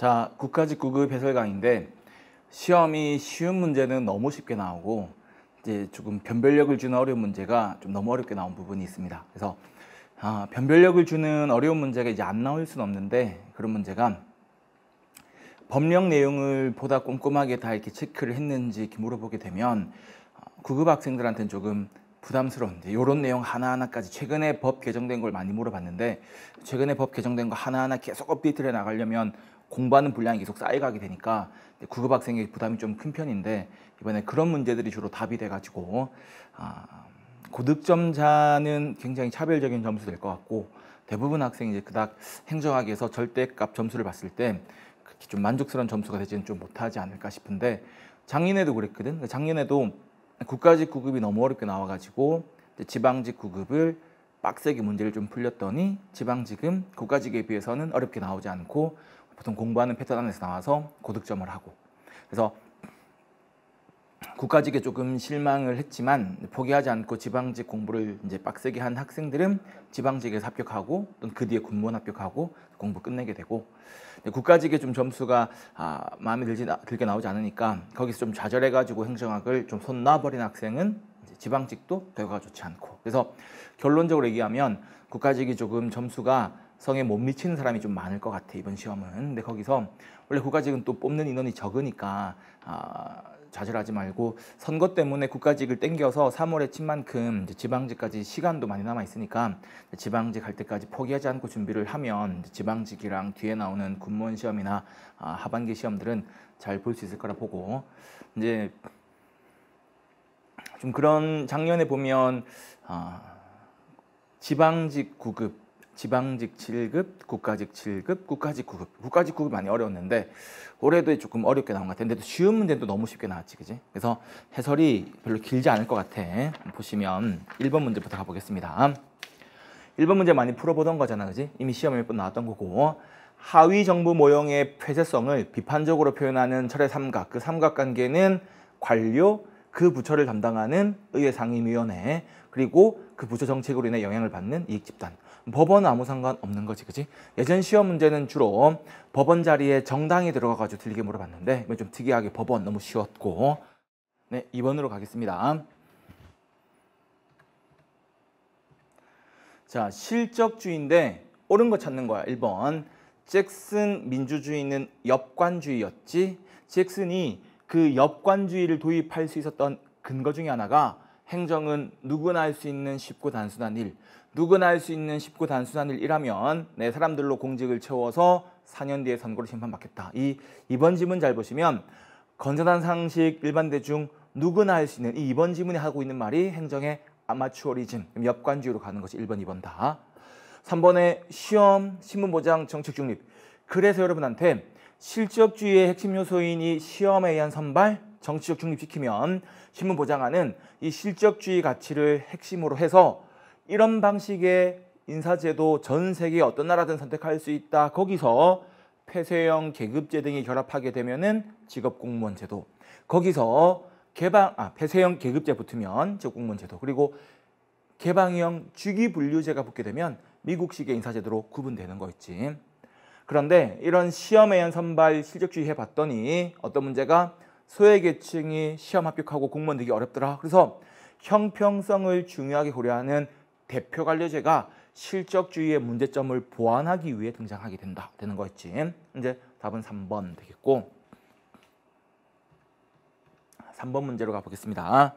자, 국가직 구급 해설 강인데 시험이 쉬운 문제는 너무 쉽게 나오고 이제 조금 변별력을 주는 어려운 문제가 좀 너무 어렵게 나온 부분이 있습니다. 그래서 아, 변별력을 주는 어려운 문제가 이제 안 나올 수는 없는데 그런 문제가 법령 내용을 보다 꼼꼼하게 다 이렇게 체크를 했는지 이렇게 물어보게 되면 아, 구급 학생들한테는 조금 부담스러운데 이런 내용 하나하나까지 최근에 법 개정된 걸 많이 물어봤는데 최근에 법 개정된 거 하나하나 계속 업데이트를 해 나가려면 공부하는 분량이 계속 쌓여가게 되니까 구급 학생의 부담이 좀 큰 편인데 이번에 그런 문제들이 주로 답이 돼가지고 아, 고득점자는 굉장히 차별적인 점수 될 것 같고 대부분 학생이 이제 그닥 행정학에서 절대값 점수를 봤을 때 그렇게 좀 만족스러운 점수가 되지는 좀 못하지 않을까 싶은데 작년에도 그랬거든. 작년에도 국가직 구급이 너무 어렵게 나와가지고 지방직 구급을 빡세게 문제를 좀 풀렸더니 지방직은 국가직에 비해서는 어렵게 나오지 않고 보통 공부하는 패턴 안에서 나와서 고득점을 하고 그래서 국가직에 조금 실망을 했지만 포기하지 않고 지방직 공부를 이제 빡세게 한 학생들은 지방직에서 합격하고 또는 그 뒤에 군무원 합격하고 공부 끝내게 되고 국가직에 좀 점수가 아, 마음에 들지 들게 나오지 않으니까 거기서 좀 좌절해가지고 행정학을 좀손 놔버린 학생은 지방직도 결과가 좋지 않고 그래서 결론적으로 얘기하면 국가직이 조금 점수가 성에 못 미치는 사람이 좀 많을 것 같아 이번 시험은. 근데 거기서 원래 국가직은 또 뽑는 인원이 적으니까 아, 좌절하지 말고 선거 때문에 국가직을 땡겨서 3월에 친 만큼 지방직까지 시간도 많이 남아 있으니까 지방직 갈 때까지 포기하지 않고 준비를 하면 지방직이랑 뒤에 나오는 군무원 시험이나 아, 하반기 시험들은 잘 볼 수 있을 거라 보고 이제 좀 그런 작년에 보면 아, 지방직 구급 지방직 7급, 국가직 7급, 국가직 9급. 국가직 9급 많이 어려웠는데 올해도 조금 어렵게 나온 것 같아. 근데 쉬운 문제도 너무 쉽게 나왔지, 그지? 그래서 해설이 별로 길지 않을 것 같아. 보시면 1번 문제부터 가보겠습니다. 1번 문제 많이 풀어보던 거잖아, 그지? 이미 시험에 몇 번 나왔던 거고 하위 정부 모형의 폐쇄성을 비판적으로 표현하는 철의 삼각, 그 삼각관계는 관료, 그 부처를 담당하는 의회 상임위원회, 그리고 그 부처 정책으로 인해 영향을 받는 이익집단. 법원은 아무 상관 없는 거지, 그지? 예전 시험 문제는 주로 법원 자리에 정당이 들어가가지고 들리게 물어봤는데 이건 좀 특이하게 법원 너무 쉬웠고 네, 2번으로 가겠습니다. 자, 실적주의인데 옳은 거 찾는 거야, 1번. 잭슨 민주주의는 엽관주의였지 잭슨이 그 엽관주의를 도입할 수 있었던 근거 중에 하나가 행정은 누구나 할 수 있는 쉽고 단순한 일 누구나 할 수 있는 쉽고 단순한 일 이라면 네, 사람들로 공직을 채워서 4년 뒤에 선거로 심판받겠다. 이 이번 지문 잘 보시면 건전한 상식 일반 대중 누구나 할 수 있는 이 이번 지문이 하고 있는 말이 행정의 아마추어리즘, 역관주의로 가는 것이 1번, 2번 다. 3번에 시험, 신문보장, 정책 중립. 그래서 여러분한테 실적주의의 핵심 요소인 이 시험에 의한 선발, 정치적 중립시키면 신문보장하는 이 실적주의 가치를 핵심으로 해서 이런 방식의 인사제도 전 세계 어떤 나라든 선택할 수 있다. 거기서 폐쇄형 계급제 등이 결합하게 되면은 직업공무원 제도. 거기서 개방 아 폐쇄형 계급제 붙으면 직업공무원 제도. 그리고 개방형 주기분류제가 붙게 되면 미국식의 인사제도로 구분되는 거있지 그런데 이런 시험에 의한 선발 실적주의 해봤더니 어떤 문제가 소외계층이 시험 합격하고 공무원 되기 어렵더라. 그래서 형평성을 중요하게 고려하는 대표 관료제가 실적주의의 문제점을 보완하기 위해 등장하게 된다 되는 거였지. 이제 답은 3번 되겠고 3번 문제로 가보겠습니다.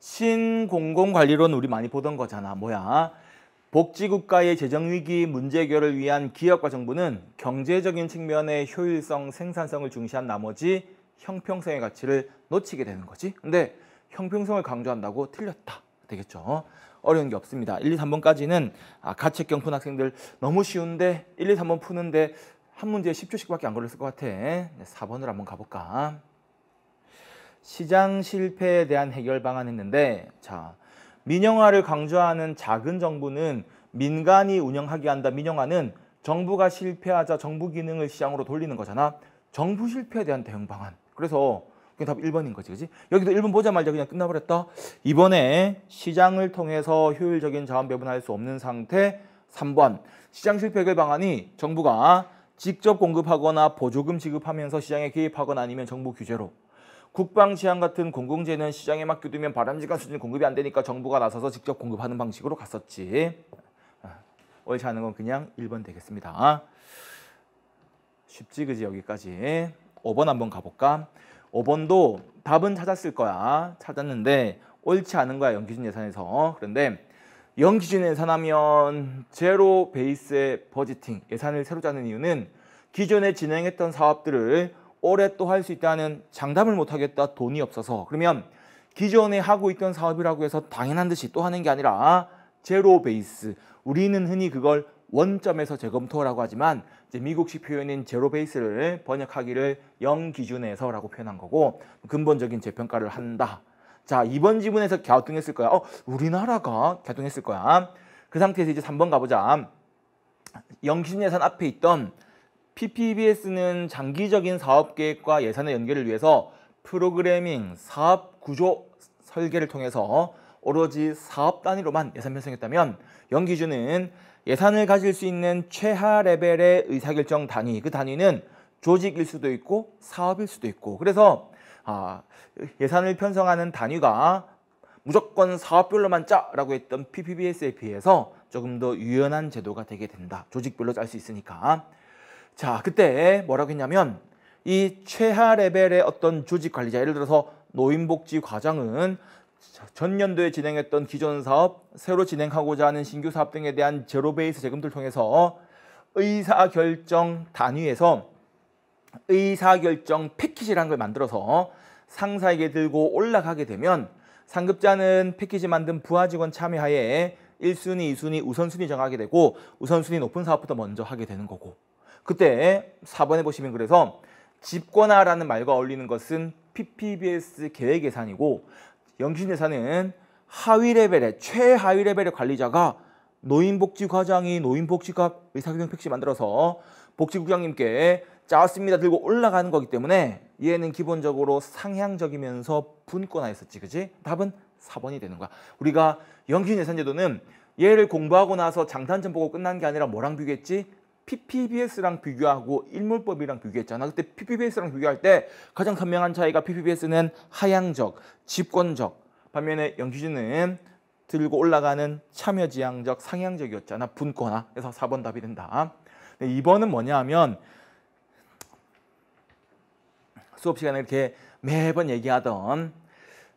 신공공관리론 우리 많이 보던 거잖아. 뭐야? 복지국가의 재정위기 문제 해결을 위한 기업과 정부는 경제적인 측면의 효율성, 생산성을 중시한 나머지 형평성의 가치를 놓치게 되는 거지. 근데 형평성을 강조한다고 틀렸다. 되겠죠. 어려운 게 없습니다. 1, 2, 3번까지는 아, 가책경 푼 학생들 너무 쉬운데 1, 2, 3번 푸는데 한 문제에 10초씩밖에 안 걸렸을 것 같아. 4번을 한번 가볼까. 시장 실패에 대한 해결 방안 했는데 자 민영화를 강조하는 작은 정부는 민간이 운영하게 한다. 민영화는 정부가 실패하자 정부 기능을 시장으로 돌리는 거잖아. 정부 실패에 대한 대응 방안. 그래서 그게 답 1번인 거지. 그지? 여기도 1번 보자마자 그냥 끝나버렸다. 이번에 시장을 통해서 효율적인 자원 배분할 수 없는 상태 3번. 시장 실패 해결 방안이 정부가 직접 공급하거나 보조금 지급하면서 시장에 개입하거나 아니면 정부 규제로 국방 치안 같은 공공재는 시장에 맡겨두면 바람직한 수준 공급이 안 되니까 정부가 나서서 직접 공급하는 방식으로 갔었지. 옳지 아, 않은 건 그냥 1번 되겠습니다. 쉽지 그지 여기까지. 5번 한번 가볼까? 5번도 답은 찾았을 거야. 찾았는데 옳지 않은 거야. 연기준 예산에서. 그런데 연기준 예산하면 제로 베이스의 버지팅, 예산을 새로 짜는 이유는 기존에 진행했던 사업들을 올해 또 할 수 있다는 장담을 못하겠다. 돈이 없어서. 그러면 기존에 하고 있던 사업이라고 해서 당연한 듯이 또 하는 게 아니라 제로 베이스. 우리는 흔히 그걸 원점에서 재검토라고 하지만 미국식 표현인 제로 베이스를 번역하기를 0 기준에서라고 표현한 거고 근본적인 재평가를 한다. 자, 2번 지문에서 갸우뚱했을 거야. 어, 우리나라가 갸우뚱했을 거야. 그 상태에서 이제 3번 가보자. 영 기준 예산 앞에 있던 PPBS는 장기적인 사업 계획과 예산의 연결을 위해서 프로그래밍, 사업 구조 설계를 통해서 오로지 사업 단위로만 예산 편성했다면 연기준은 예산을 가질 수 있는 최하 레벨의 의사결정 단위, 그 단위는 조직일 수도 있고 사업일 수도 있고 그래서 아, 예산을 편성하는 단위가 무조건 사업별로만 짜라고 했던 PPBS에 비해서 조금 더 유연한 제도가 되게 된다. 조직별로 짤 수 있으니까. 자, 그때 뭐라고 했냐면 이 최하 레벨의 어떤 조직 관리자, 예를 들어서 노인복지과장은 전년도에 진행했던 기존 사업, 새로 진행하고자 하는 신규 사업 등에 대한 제로베이스 재금들 통해서 의사결정 단위에서 의사결정 패키지라는 걸 만들어서 상사에게 들고 올라가게 되면 상급자는 패키지 만든 부하직원 참여하에 1순위, 2순위, 우선순위 정하게 되고 우선순위 높은 사업부터 먼저 하게 되는 거고 그때 4번에 보시면 그래서 집권화라는 말과 어울리는 것은 PPBS 계획 예산이고 영신대사는 하위 레벨의 최하위 레벨의 관리자가 노인복지과장이 노인복지과 의사결정 팩시 만들어서 복지국장님께 짜왔습니다 들고 올라가는 거기 때문에 얘는 기본적으로 상향적이면서 분권화했었지 그지? 답은 4번이 되는 거야 우리가 영신 예산제도는 얘를 공부하고 나서 장단점 보고 끝난 게 아니라 뭐랑 비교했지? PPBS랑 비교하고 일몰법이랑 비교했잖아. 그때 PPBS랑 비교할 때 가장 선명한 차이가 PPBS는 하향적, 집권적, 반면에 영주준은 들고 올라가는 참여지향적, 상향적이었잖아. 분권화. 그래서 4번 답이 된다. 2번은 뭐냐 하면 수업 시간에 이렇게 매번 얘기하던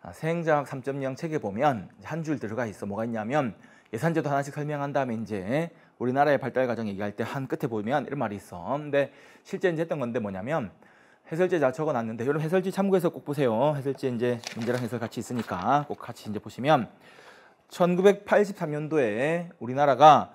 아, 생장학3.0 책에 보면 한 줄 들어가 있어. 뭐가 있냐면 예산제도 하나씩 설명한 다음에 이제 우리나라의 발달 과정 얘기할 때 한 끝에 보면 이런 말이 있어. 근데 실제 이제 했던 건데 뭐냐면 해설지 다 적어놨는데 여러분 해설지 참고해서 꼭 보세요. 해설지 이제 문제랑 해설 같이 있으니까 꼭 같이 이제 보시면 1983년도에 우리나라가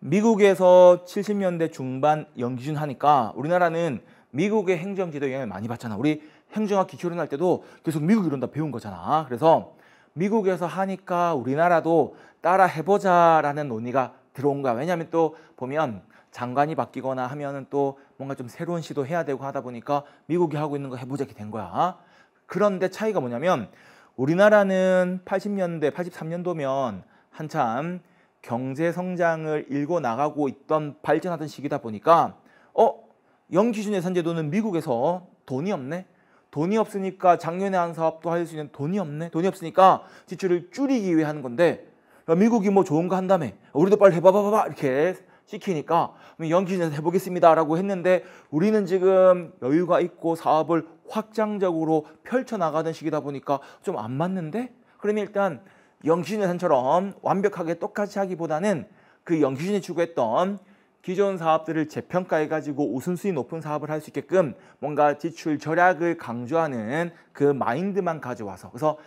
미국에서 70년대 중반 연기준 하니까 우리나라는 미국의 행정지도 영향을 많이 받잖아. 우리 행정학 기초를할 때도 계속 미국 이런다 배운 거잖아. 그래서 미국에서 하니까 우리나라도 따라 해보자라는 논의가 들어온가. 왜냐하면 또 보면 장관이 바뀌거나 하면은 또 뭔가 좀 새로운 시도 해야 되고 하다 보니까 미국이 하고 있는 거 해보자 이렇게 된 거야. 그런데 차이가 뭐냐면 우리나라는 80년대, 83년도면 한참 경제 성장을 일고 나가고 있던 발전하던 시기다 보니까 어 영기준 예산제도는 미국에서 돈이 없네. 돈이 없으니까 작년에 한 사업도 할 수 있는 돈이 없네. 돈이 없으니까 지출을 줄이기 위해 하는 건데 미국이 뭐 좋은 거 한다며 우리도 빨리 해봐봐봐 이렇게 시키니까 연기준 해보겠습니다라고 했는데 우리는 지금 여유가 있고 사업을 확장적으로 펼쳐나가는 시기다 보니까 좀 안 맞는데 그러면 일단 영기준에처럼 완벽하게 똑같이 하기보다는 그 영기준이 추구했던 기존 사업들을 재평가해가지고 우선순위 높은 사업을 할 수 있게끔 뭔가 지출 절약을 강조하는 그 마인드만 가져와서 그래서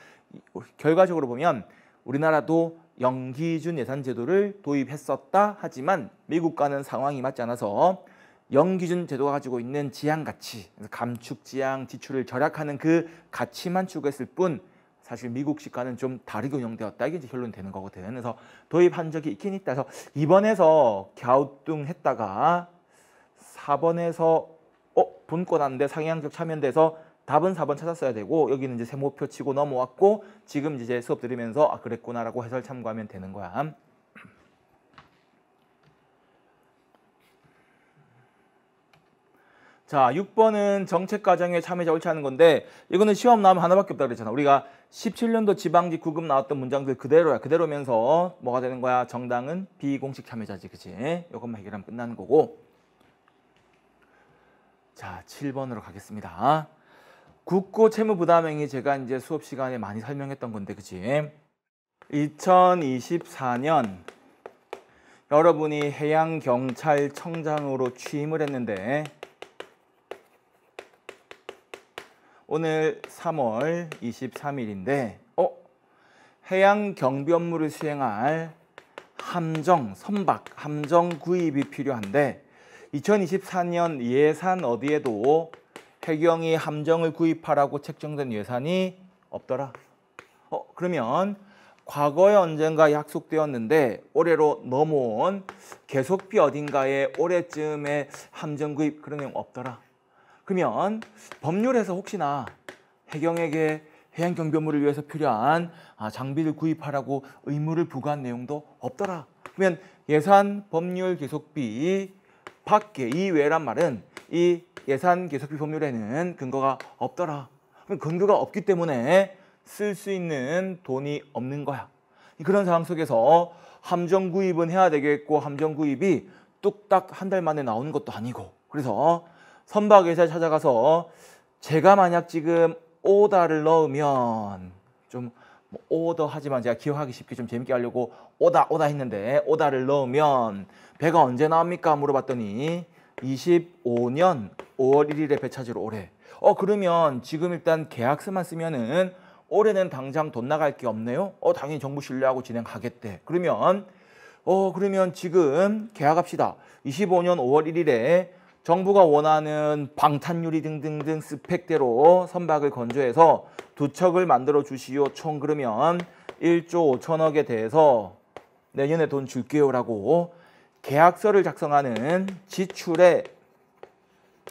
결과적으로 보면 우리나라도 영기준 예산 제도를 도입했었다 하지만 미국과는 상황이 맞지 않아서 영기준 제도가 가지고 있는 지향 가치, 감축 지향 지출을 절약하는 그 가치만 추구했을 뿐 사실 미국시가는좀 다르게 운영되었다 이게 이제 결론이 되는 거거든. 요 그래서 도입한 적이 있긴 있다. 그서 이번에서 갸우뚱했다가 4번에서 어 분권 안돼 상향적 참여돼서 답은 4번 찾았어야 되고 여기는 이제 세모표 치고 넘어왔고 지금 이제 수업 들으면서 아 그랬구나라고 해설 참고하면 되는 거야. 자, 6번은 정책 과정에 참여자 옳지 않은 건데 이거는 시험 나오면 하나밖에 없다 그랬잖아. 우리가 17년도 지방지 구급 나왔던 문장들 그대로야. 그대로면서 뭐가 되는 거야? 정당은 비공식 참여자지, 그치? 이것만 해결하면 끝나는 거고. 자, 7번으로 가겠습니다. 국고 채무 부담행위 제가 이제 수업 시간에 많이 설명했던 건데 그치? 2024년 여러분이 해양경찰청장으로 취임을 했는데 오늘 3월 23일인데 어? 해양경비 업무를 수행할 함정, 선박, 함정 구입이 필요한데 2024년 예산 어디에도 태경이 함정을 구입하라고 책정된 예산이 없더라. 어, 그러면 과거에 언젠가 약속되었는데 올해로 넘어온 계속비 어딘가에 올해쯤에 함정 구입 그런 내용 없더라. 그러면 법률에서 혹시나 해경에게 해양경비물을 위해서 필요한 아, 장비를 구입하라고 의무를 부과한 내용도 없더라. 그러면 예산, 법률, 계속비 밖에 이외란 말은 이 예산 계속비 법률에는 근거가 없더라. 근거가 없기 때문에 쓸 수 있는 돈이 없는 거야. 그런 상황 속에서 함정 구입은 해야 되겠고 함정 구입이 뚝딱 한 달 만에 나오는 것도 아니고 그래서 선박 회사 찾아가서 제가 만약 지금 오다를 넣으면 좀 오더 하지만 제가 기억하기 쉽게 좀 재밌게 하려고 오다 오다 했는데 오다를 넣으면 배가 언제 나옵니까 물어봤더니 25년 5월 1일에 배차지로 올해. 어 그러면 지금 일단 계약서만 쓰면은 올해는 당장 돈 나갈 게 없네요. 어 당연히 정부 신뢰하고 진행하겠대. 그러면 어 그러면 지금 계약합시다. 25년 5월 1일에 정부가 원하는 방탄유리 등등등 스펙대로 선박을 건조해서 두 척을 만들어 주시오. 총 그러면 1조 5천억에 대해서 내년에 돈 줄게요라고 계약서를 작성하는 지출의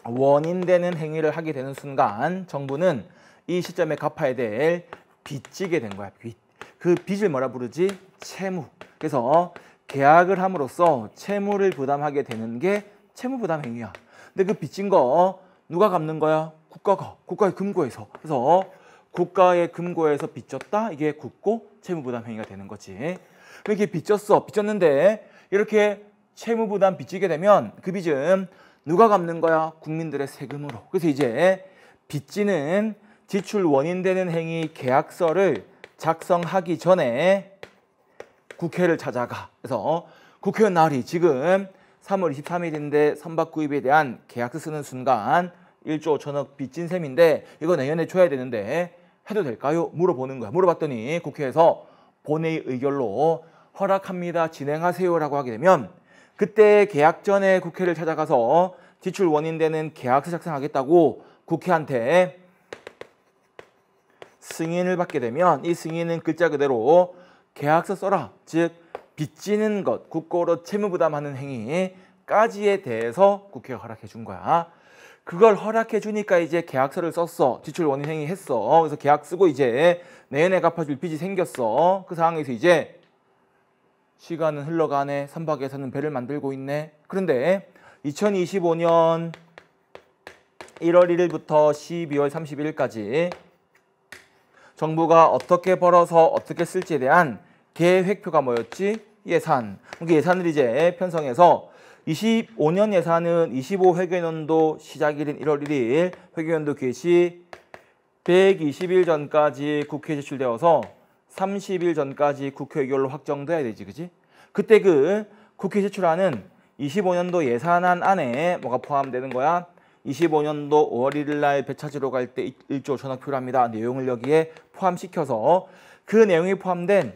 원인되는 행위를 하게 되는 순간 정부는 이 시점에 갚아야 될 빚지게 된 거야. 빚. 그 빚을 뭐라 부르지? 채무. 그래서 계약을 함으로써 채무를 부담하게 되는 게 채무 부담 행위야. 근데 그 빚진 거 누가 갚는 거야? 국가가. 국가의 금고에서. 그래서 국가의 금고에서 빚졌다? 이게 국고 채무 부담 행위가 되는 거지. 이렇게 빚졌어. 빚졌는데 이렇게 채무 부담 빚지게 되면 그 빚은 누가 갚는 거야? 국민들의 세금으로. 그래서 이제 빚지는 지출 원인 되는 행위 계약서를 작성하기 전에 국회를 찾아가. 그래서 국회의원 날이 지금 3월 23일인데 선박구입에 대한 계약서 쓰는 순간 1조 5천억 빚진 셈인데 이거 내년에 줘야 되는데 해도 될까요? 물어보는 거야. 물어봤더니 국회에서 본회의 의결로 허락합니다. 진행하세요라고 하게 되면 그때 계약 전에 국회를 찾아가서 지출 원인되는 계약서 작성하겠다고 국회한테 승인을 받게 되면 이 승인은 글자 그대로 계약서 써라 즉 빚지는 것 국고로 채무 부담하는 행위까지에 대해서 국회가 허락해 준 거야 그걸 허락해 주니까 이제 계약서를 썼어 지출 원인 행위 했어 그래서 계약 쓰고 이제 내년에 갚아줄 빚이 생겼어 그 상황에서 이제 시간은 흘러가네. 선박에서는 배를 만들고 있네. 그런데 2025년 1월 1일부터 12월 31일까지 정부가 어떻게 벌어서 어떻게 쓸지에 대한 계획표가 뭐였지? 예산. 그러니까 예산을 이제 편성해서 25년 예산은 25회계년도 시작일인 1월 1일 회계연도 개시 120일 전까지 국회에 제출되어서 30일 전까지 국회 의결로 확정돼야 되지, 그지? 그때 그 국회 제출하는 25년도 예산안 안에 뭐가 포함되는 거야? 25년도 5월 1일 날 배차지로 갈때 1조 전액 필요합니다. 내용을 여기에 포함시켜서 그 내용이 포함된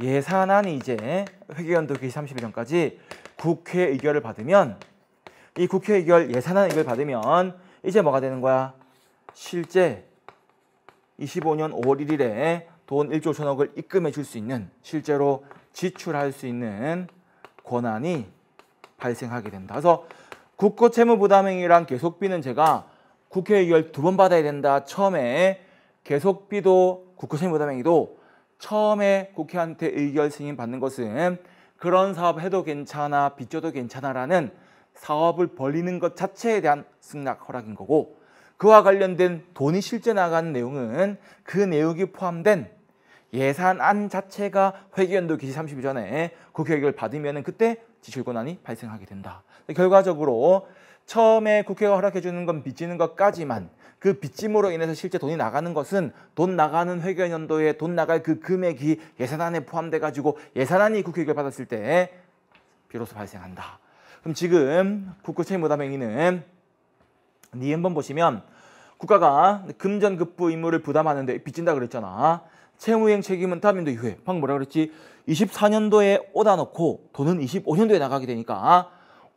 예산안이 이제 회계연도 기시 30일 전까지 국회 의결을 받으면 이 국회 의결 예산안 의결 받으면 이제 뭐가 되는 거야? 실제 25년 5월 1일에 돈 1조 천억을 입금해 줄 수 있는 실제로 지출할 수 있는 권한이 발생하게 된다. 그래서 국고채무부담행위랑 계속비는 제가 국회 의결 두 번 받아야 된다. 처음에 계속비도 국고채무부담행위도 처음에 국회한테 의결 승인 받는 것은 그런 사업 해도 괜찮아, 빚져도 괜찮아라는 사업을 벌리는 것 자체에 대한 승낙 허락인 거고 그와 관련된 돈이 실제 나가는 내용은 그 내용이 포함된 예산안 자체가 회계연도 기시 30일 전에 국회 의결 받으면 그때 지출 권한이 발생하게 된다. 결과적으로 처음에 국회가 허락해 주는 건 빚지는 것까지만 그 빚짐으로 인해서 실제 돈이 나가는 것은 돈 나가는 회계연도에 돈 나갈 그 금액이 예산안에 포함돼 가지고 예산안이 국회 의결 받았을 때 비로소 발생한다. 그럼 지금 국고 채무 담 행위는 니네 한번 보시면 국가가 금전급부 임무를 부담하는데 빚진다 그랬잖아. 채무행 책임은 다민도 유해. 방금 뭐라 그랬지? 24년도에 오다 놓고 돈은 25년도에 나가게 되니까 아,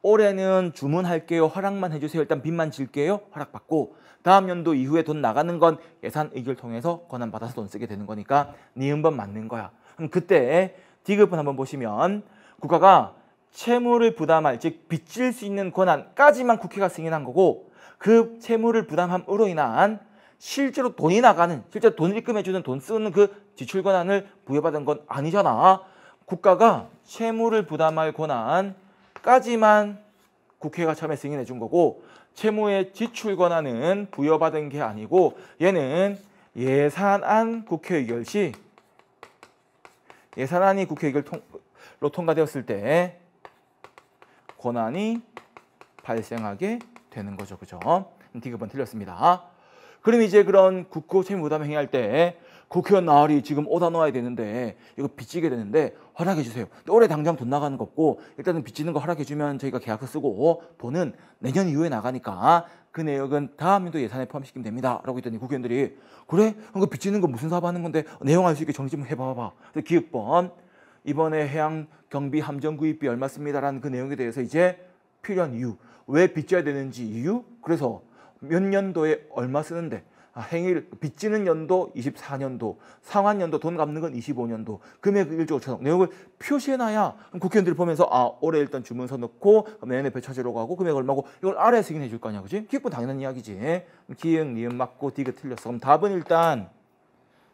올해는 주문할게요. 허락만 해주세요. 일단 빚만 질게요. 허락받고 다음 연도 이후에 돈 나가는 건 예산 의결 통해서 권한 받아서 돈 쓰게 되는 거니까 니은반 네 맞는 거야. 그럼 그때 디귿번 한번 보시면 국가가 채무를 부담할 즉 빚질 수 있는 권한까지만 국회가 승인한 거고 그 채무를 부담함으로 인한 실제로 돈이 나가는 실제 돈을 입금해주는 돈 쓰는 그 지출 권한을 부여받은 건 아니잖아. 국가가 채무를 부담할 권한까지만 국회가 참여 승인해 준 거고 채무의 지출 권한은 부여받은 게 아니고 얘는 예산안 국회의결 시 예산안이 국회의결로 통과되었을 때 권한이 발생하게 되는 거죠. 그죠? 디귿번 틀렸습니다. 그럼 이제 그런 국고 채무부담 행위할 때 국회의원 나으리 지금 오다 놓아야 되는데 이거 빚지게 되는데 허락해 주세요. 올해 당장 돈 나가는 거 없고 일단은 빚지는 거 허락해 주면 저희가 계약서 쓰고 돈은 내년 이후에 나가니까 그 내역은 다음 년도 예산에 포함시키면 됩니다. 라고 했더니 국회의원들이 그래? 그거 그 빚지는 거 무슨 사업 하는 건데 내용 알 수 있게 정리 좀 해봐봐. 그래서 기획번 이번에 해양 경비 함정 구입비 얼마 씁니다라는 그 내용에 대해서 이제 필요한 이유 왜 빚져야 되는지 이유 그래서 몇 년도에 얼마 쓰는데 아, 행일 빚지는 연도 24년도, 상환 연도 돈 갚는 건 25년도, 금액 1조 5천억 내용을 표시해놔야 국회의원들이 보면서 아 올해 일단 주문서 넣고 내년 에배차으로 가고 금액 얼마고 이걸 아래에 확인해 줄 거 아니야, 그지? 기분 획 당연한 이야기지. 기획 니은 맞고 디귿 틀렸어. 그럼 답은 일단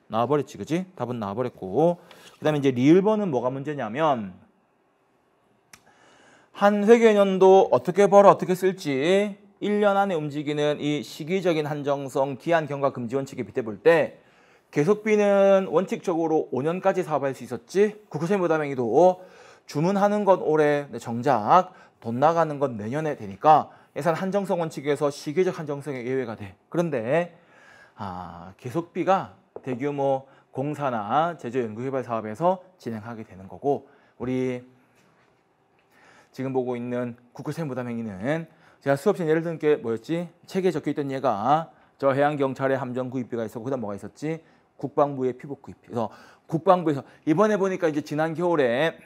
나와버렸지, 그지? 답은 나와버렸고 그다음에 이제 리을 번은 뭐가 문제냐면 한 회계년도 어떻게 벌어 어떻게 쓸지 1년 안에 움직이는 이 시기적인 한정성 기한 경과 금지 원칙에 비대볼때 계속비는 원칙적으로 5년까지 사업할 수 있었지 국세무 부담행위도 주문하는 건 올해 네, 정작 돈 나가는 건 내년에 되니까 예산 한정성 원칙에서 시기적 한정성의 예외가 돼 그런데 아, 계속비가 대규모 공사나 제조 연구개발 사업에서 진행하게 되는 거고 우리 지금 보고 있는 국세무 부담행위는 제가 수업 시간 예를 든게 뭐였지? 책에 적혀 있던 얘가 저 해양 경찰의 함정 구입비가 있었고 그다음 뭐가 있었지? 국방부의 피복 구입. 그래서 국방부에서 이번에 보니까 이제 지난 겨울에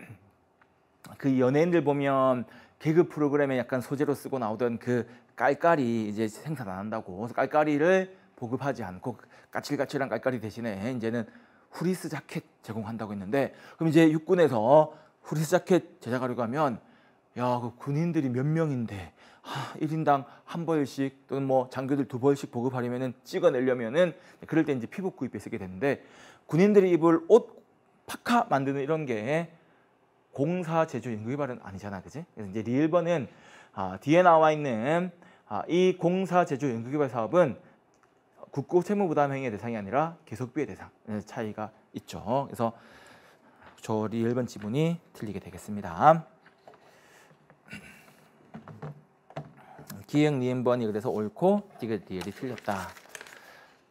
그 연예인들 보면 개그 프로그램에 약간 소재로 쓰고 나오던 그 깔깔이 이제 생산 안 한다고 그래서 깔깔이를 보급하지 않고 그 까칠까칠한 깔깔이 대신에 이제는 후리스 자켓 제공한다고 했는데 그럼 이제 육군에서 후리스 자켓 제작하려고 하면 야 그 군인들이 몇 명인데 하, 1인당 한번씩 또는 뭐 장교들 두번씩 보급하려면은 찍어내려면은 그럴 때 이제 피복 구입에 쓰게 되는데 군인들이 입을 옷 파카 만드는 이런 게 공사 제조 연구개발은 아니잖아, 그지? 그래서 이제 리일번은 아, 뒤에 나와 있는 아, 이 공사 제조 연구개발 사업은 국고 채무 부담 행위의 대상이 아니라 계속비의 대상 네, 차이가 있죠. 그래서 저 리일번 지분이 틀리게 되겠습니다. 기행 니은번이 그래서 옳고 디귿 디엘이 틀렸다.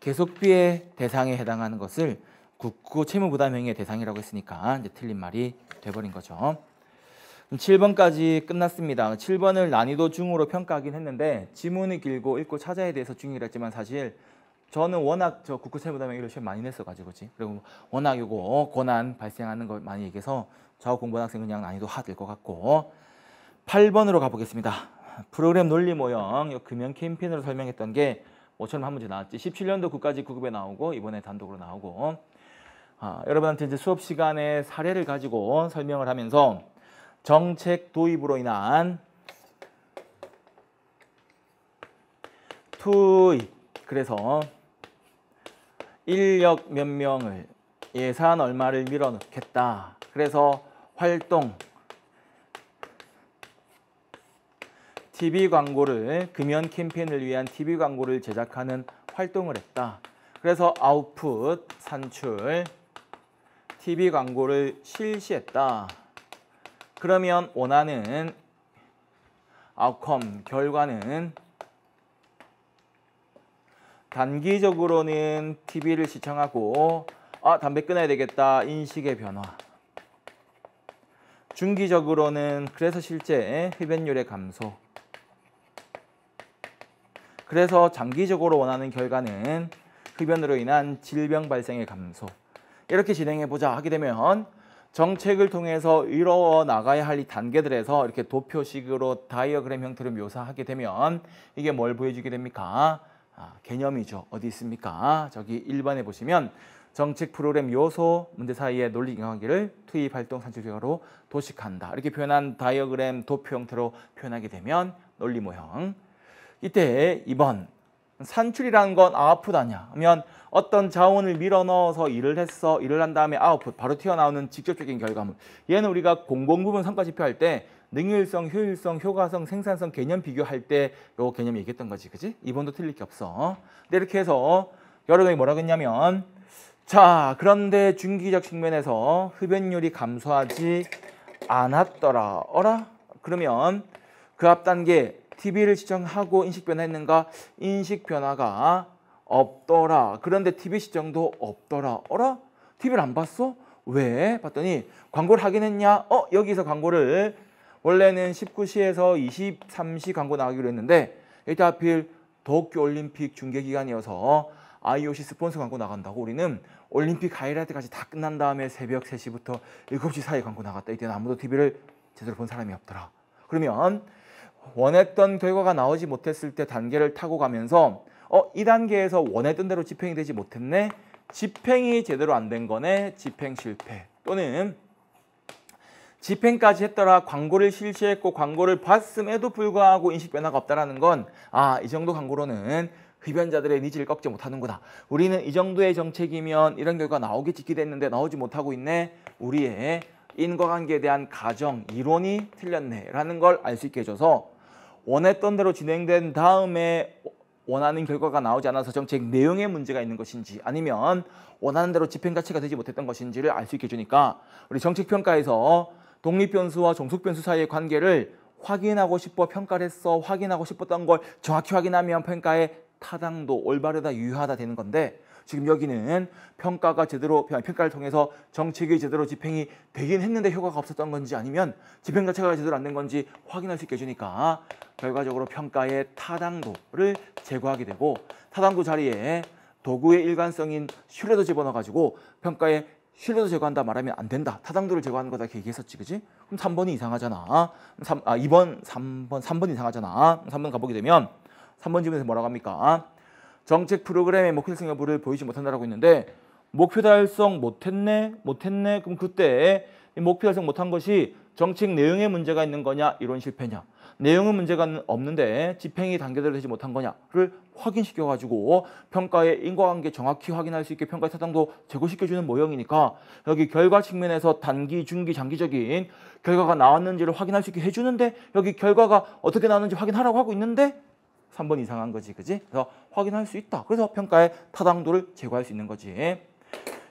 계속비의 대상에 해당하는 것을 국고 채무부담행위의 대상이라고 했으니까 이제 틀린 말이 돼버린 거죠. 7번까지 끝났습니다. 7번을 난이도 중으로 평가하긴 했는데 지문이 길고 읽고 찾아야 돼서 중이라 지만 사실 저는 워낙 저 국고 채무담행위를 시험 많이 냈어가지고 지 그리고 워낙 이거 고난 발생하는 걸 많이 얘기해서 좌 공부한 학생 그냥 난이도 하될것 같고 8번으로 가보겠습니다. 프로그램 논리 모형 금연 캠페인으로 설명했던 게모처원한 문제 나왔지. 17년도 국가직 구급에 나오고 이번에 단독으로 나오고 아, 여러분한테 이제 수업 시간에 사례를 가지고 설명을 하면서 정책 도입으로 인한 투입 그래서 인력 몇 명을 예산 얼마를 밀어넣겠다. 그래서 활동 TV 광고를 금연 캠페인을 위한 TV 광고를 제작하는 활동을 했다. 그래서 아웃풋, 산출, TV 광고를 실시했다. 그러면 원하는 아웃컴, 결과는 단기적으로는 TV를 시청하고 아 담배 끊어야 되겠다 인식의 변화 중기적으로는 그래서 실제 흡연율의 감소 그래서 장기적으로 원하는 결과는 흡연으로 인한 질병 발생의 감소 이렇게 진행해보자 하게 되면 정책을 통해서 이루어 나가야 할 이 단계들에서 이렇게 도표식으로 다이어그램 형태로 묘사하게 되면 이게 뭘 보여주게 됩니까? 아, 개념이죠. 어디 있습니까? 저기 1번에 보시면 정책 프로그램 요소 문제 사이에 논리 인과관계를 투입 활동 산출 결과로 도식한다. 이렇게 표현한 다이어그램 도표 형태로 표현하게 되면 논리 모형 이때 2번 산출이라는 건 아웃풋 아니 하면 어떤 자원을 밀어넣어서 일을 했어 일을 한 다음에 아웃풋 바로 튀어나오는 직접적인 결과물 얘는 우리가 공공부문 성과지표 할때 능률성, 효율성, 효과성, 생산성 개념 비교할 때 요 개념 얘기했던 거지 그지? 2번도 틀릴 게 없어 근데 이렇게 해서 여러분이 뭐라고 했냐면 자 그런데 중기적 측면에서 흡연율이 감소하지 않았더라 어라? 그러면 그 앞 단계 TV를 시청하고 인식 변화했는가? 인식 변화가 없더라. 그런데 TV 시청도 없더라. 어라? TV를 안 봤어? 왜? 봤더니 광고를 하긴 했냐? 어, 여기서 광고를 원래는 19시에서 23시 광고 나가기로 했는데 이때 하필 도쿄올림픽 중계기간이어서 IOC 스폰서 광고 나간다고 우리는 올림픽 하이라이트까지 다 끝난 다음에 새벽 3시부터 7시 사이에 광고 나갔다. 이때는 아무도 TV를 제대로 본 사람이 없더라. 그러면 원했던 결과가 나오지 못했을 때 단계를 타고 가면서 어, 이단계에서 원했던 대로 집행이 되지 못했네. 집행이 제대로 안 된 거네. 집행 실패. 또는 집행까지 했더라 광고를 실시했고 광고를 봤음에도 불구하고 인식 변화가 없다라는 건 아 이 정도 광고로는 흡연자들의 니즈를 꺾지 못하는구나 우리는 이 정도의 정책이면 이런 결과 나오게 지키했는데 나오지 못하고 있네 우리의 인과관계에 대한 가정 이론이 틀렸네라는 걸 알 수 있게 해줘서 원했던 대로 진행된 다음에 원하는 결과가 나오지 않아서 정책 내용에 문제가 있는 것인지 아니면 원하는 대로 집행 가치가 되지 못했던 것인지를 알 수 있게 해주니까 우리 정책 평가에서 독립 변수와 종속 변수 사이의 관계를 확인하고 싶어 평가를 했어 확인하고 싶었던 걸 정확히 확인하면 평가에 타당도 올바르다 유효하다 되는 건데 지금 여기는 평가가 제대로 평가를 통해서 정책이 제대로 집행이 되긴 했는데 효과가 없었던 건지 아니면 집행 자체가 제대로 안 된 건지 확인할 수 있게 해주니까 결과적으로 평가의 타당도를 제거하게 되고 타당도 자리에 도구의 일관성인 신뢰도 집어넣어가지고 평가에 신뢰도 제거한다 말하면 안 된다. 타당도를 제거하는 거다 이렇게 얘기했었지, 그지? 그럼 3번이 이상하잖아. 3, 아, 2번, 3번, 3번 이상하잖아. 3번 가보게 되면 3번 지문에서 뭐라고 합니까? 정책 프로그램의 목필성 뭐 여부를 보이지 못한다라고 했는데 목표 달성 못했네 못했네 그럼 그때 목표 달성 못한 것이 정책 내용에 문제가 있는 거냐 이런 실패냐 내용은 문제가 없는데 집행이 단계대로 되지 못한 거냐를 확인시켜 가지고 평가의 인과관계 정확히 확인할 수 있게 평가의 사당도 제고시켜 주는 모형이니까 여기 결과 측면에서 단기 중기 장기적인 결과가 나왔는지를 확인할 수 있게 해주는데 여기 결과가 어떻게 나왔는지 확인하라고 하고 있는데 3번 이상한 거지, 그지? 그래서 확인할 수 있다. 그래서 평가의 타당도를 제거할수 있는 거지.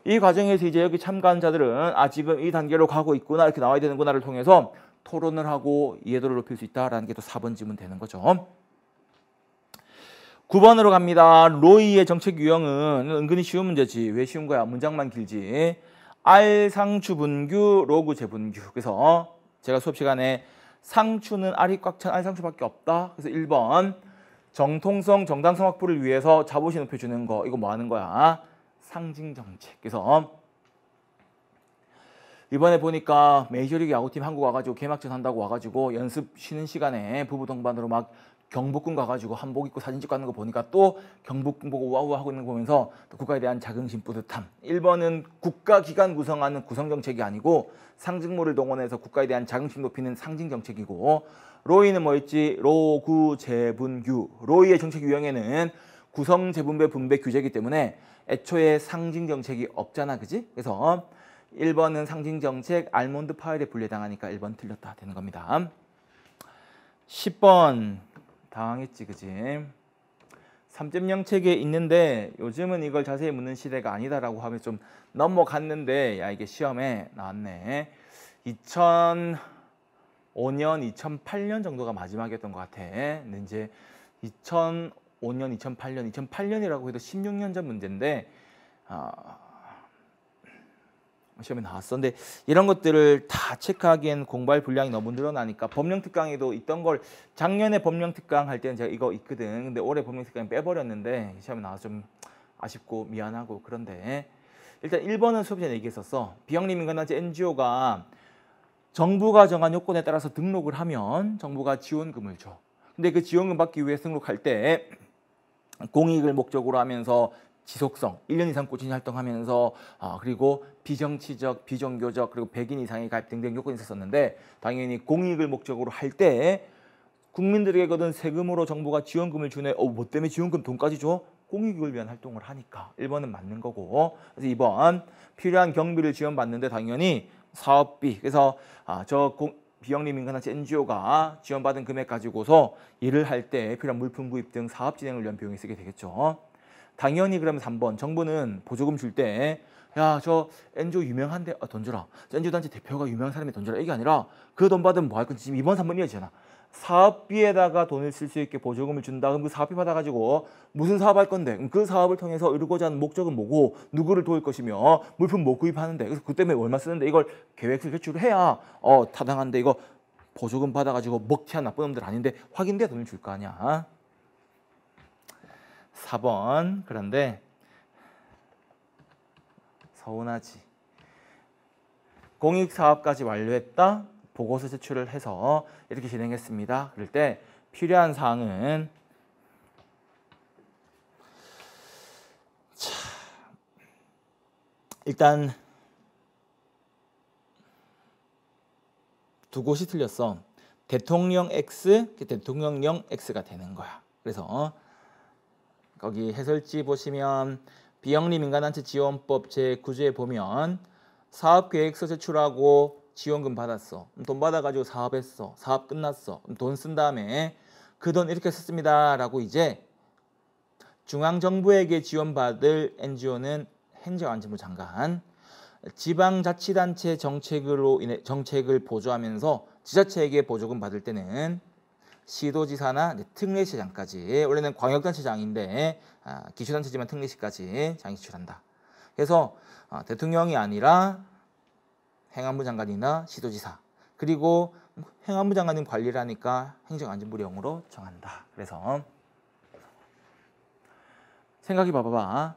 이 과정에서 이제 여기 참가 자들은 아 지금 이 단계로 가고 있구나 이렇게 나와야 되는구나를 통해서 토론을 하고 이해도를 높일 수 있다라는 게 또 4번 지문 되는 거죠. 9번으로 갑니다. 로이의 정책 유형은 은근히 쉬운 문제지. 왜 쉬운 거야? 문장만 길지. 알상추 분규, 로그 재분규. 그래서 제가 수업 시간에 상추는 알이 꽉찬 알상추밖에 없다. 그래서 1번 정통성, 정당성 확보를 위해서 자부심 높여주는 거 이거 뭐 하는 거야? 상징 정책. 그래서 이번에 보니까 메이저리그 야구팀 한국 와가지고 개막전 한다고 와가지고 연습 쉬는 시간에 부부 동반으로 막 경복궁 가가지고 한복 입고 사진 찍고 하는 거 보니까 또 경복궁 보고 와우 하고 있는 거 보면서 또 국가에 대한 자긍심 뿌듯함. 1번은 국가기관 구성하는 구성정책이 아니고 상징물을 동원해서 국가에 대한 자긍심 높이는 상징정책이고 로이는 뭐였지? 로구재분규. 로이의 정책 유형에는 구성 재분배 분배 규제이기 때문에 애초에 상징 정책이 없잖아, 그지? 그래서 1번은 상징 정책 알몬드 파일에 분리당하니까 1번 틀렸다 되는 겁니다. 10번 당황했지, 그지? 3.0 책에 있는데 요즘은 이걸 자세히 묻는 시대가 아니다라고 하면 좀 넘어갔는데 야 이게 시험에 나왔네. 2000 2005년, 2008년 정도가 마지막이었던 것 같아. 근데 이제 2005년, 2008년, 2008년이라고 해도 16년 전 문제인데 어, 시험에 나왔어. 근데 이런 것들을 다 체크하기엔 공부할 분량이 너무 늘어나니까 법령 특강에도 있던 걸 작년에 법령 특강 할 때는 제가 이거 있거든. 근데 올해 법령 특강 빼버렸는데 시험에 나와서 좀 아쉽고 미안하고 그런데 일단 1번은 수업전에 얘기했었어. 비영리민간단체 NGO가 정부가 정한 요건에 따라서 등록을 하면 정부가 지원금을 줘. 근데 그 지원금 받기 위해 등록할 때 공익을 목적으로 하면서 지속성, 1년 이상 꾸준히 활동하면서 아, 그리고 비정치적, 비정교적, 그리고 100인 이상의 가입 등등 요건이 있었는데 당연히 공익을 목적으로 할 때 국민들에게 거둔 세금으로 정부가 지원금을 주네. 어, 뭐 때문에 지원금 돈까지 줘? 공익을 위한 활동을 하니까 1번은 맞는 거고 그래서 2번 필요한 경비를 지원받는데 당연히 사업비 그래서 아, 저 공, 비영리 민간단체 그 NGO가 지원받은 금액 가지고서 일을 할 때 필요한 물품 구입 등 사업 진행을 위한 비용에 쓰게 되겠죠. 당연히 그러면 3번 정부는 보조금 줄 때 야 저 NGO 유명한데 아, 던져라. 저 NGO 단체 대표가 유명한 사람이 던져라 이게 아니라 그 돈 받으면 뭐 할 건지 지금 2번 3번이어지잖아. 사업비에다가 돈을 쓸 수 있게 보조금을 준다. 그럼 그 사업비 받아가지고 무슨 사업할 건데 그 사업을 통해서 이루고자 하는 목적은 뭐고 누구를 도울 것이며 물품 뭐 구입하는데 그래서 그 때문에 얼마 쓰는데 이걸 계획서 제출을 해야 어 타당한데 이거 보조금 받아가지고 먹튀한 나쁜 놈들 아닌데 확인돼 돈을 줄 거 아니야. 4번 그런데 서운하지. 공익사업까지 완료했다. 보고서 제출을 해서 이렇게 진행했습니다. 그럴 때 필요한 사항은 자, 일단 두 곳이 틀렸어. 대통령 X, 대통령 령 X가 되는 거야. 그래서 거기 해설지 보시면 비영리 민간단체 지원법 제9조에 보면 사업계획서 제출하고 지원금 받았어. 돈 받아가지고 사업했어. 사업 끝났어. 돈 쓴 다음에 그 돈 이렇게 썼습니다. 라고 이제 중앙정부에게 지원받을 NGO는 행정안전부 장관, 지방자치단체 정책으로 인해 정책을 보조하면서 지자체에게 보조금 받을 때는 시도지사나 특례시장까지 원래는 광역단체장인데 아, 기초단체지만 특례시까지 장이 지출한다. 그래서 어, 대통령이 아니라 행안부 장관이나 시도지사 그리고 행안부 장관님 관리를 하니까 행정안전부령으로 정한다. 그래서 생각해 봐봐봐.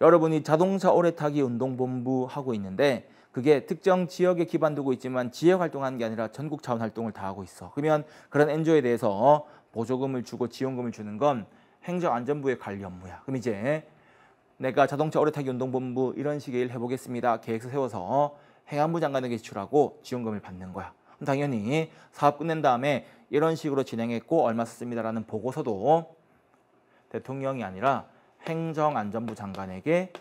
여러분이 자동차 오래 타기 운동본부 하고 있는데 그게 특정 지역에 기반 두고 있지만 지역 활동하는 게 아니라 전국 자원 활동을 다 하고 있어. 그러면 그런 엔조에 대해서 보조금을 주고 지원금을 주는 건 행정안전부의 관리 업무야. 그럼 이제 내가 자동차 오래 타기 운동본부 이런 식의 일 해보겠습니다. 계획서 세워서 행안부 장관에게 지출하고 지원금을 받는 거야. 그럼 당연히 사업 끝낸 다음에 이런 식으로 진행했고 얼마 썼습니다라는 보고서도 대통령이 아니라 행정안전부 장관에게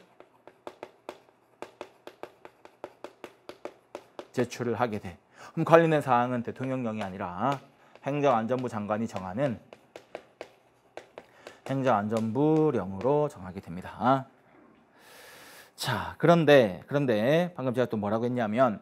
제출을 하게 돼. 그럼 관련된 사항은 대통령령이 아니라 행정안전부 장관이 정하는 행정안전부령으로 정하게 됩니다. 자, 그런데 그런데 방금 제가 또 뭐라고 했냐면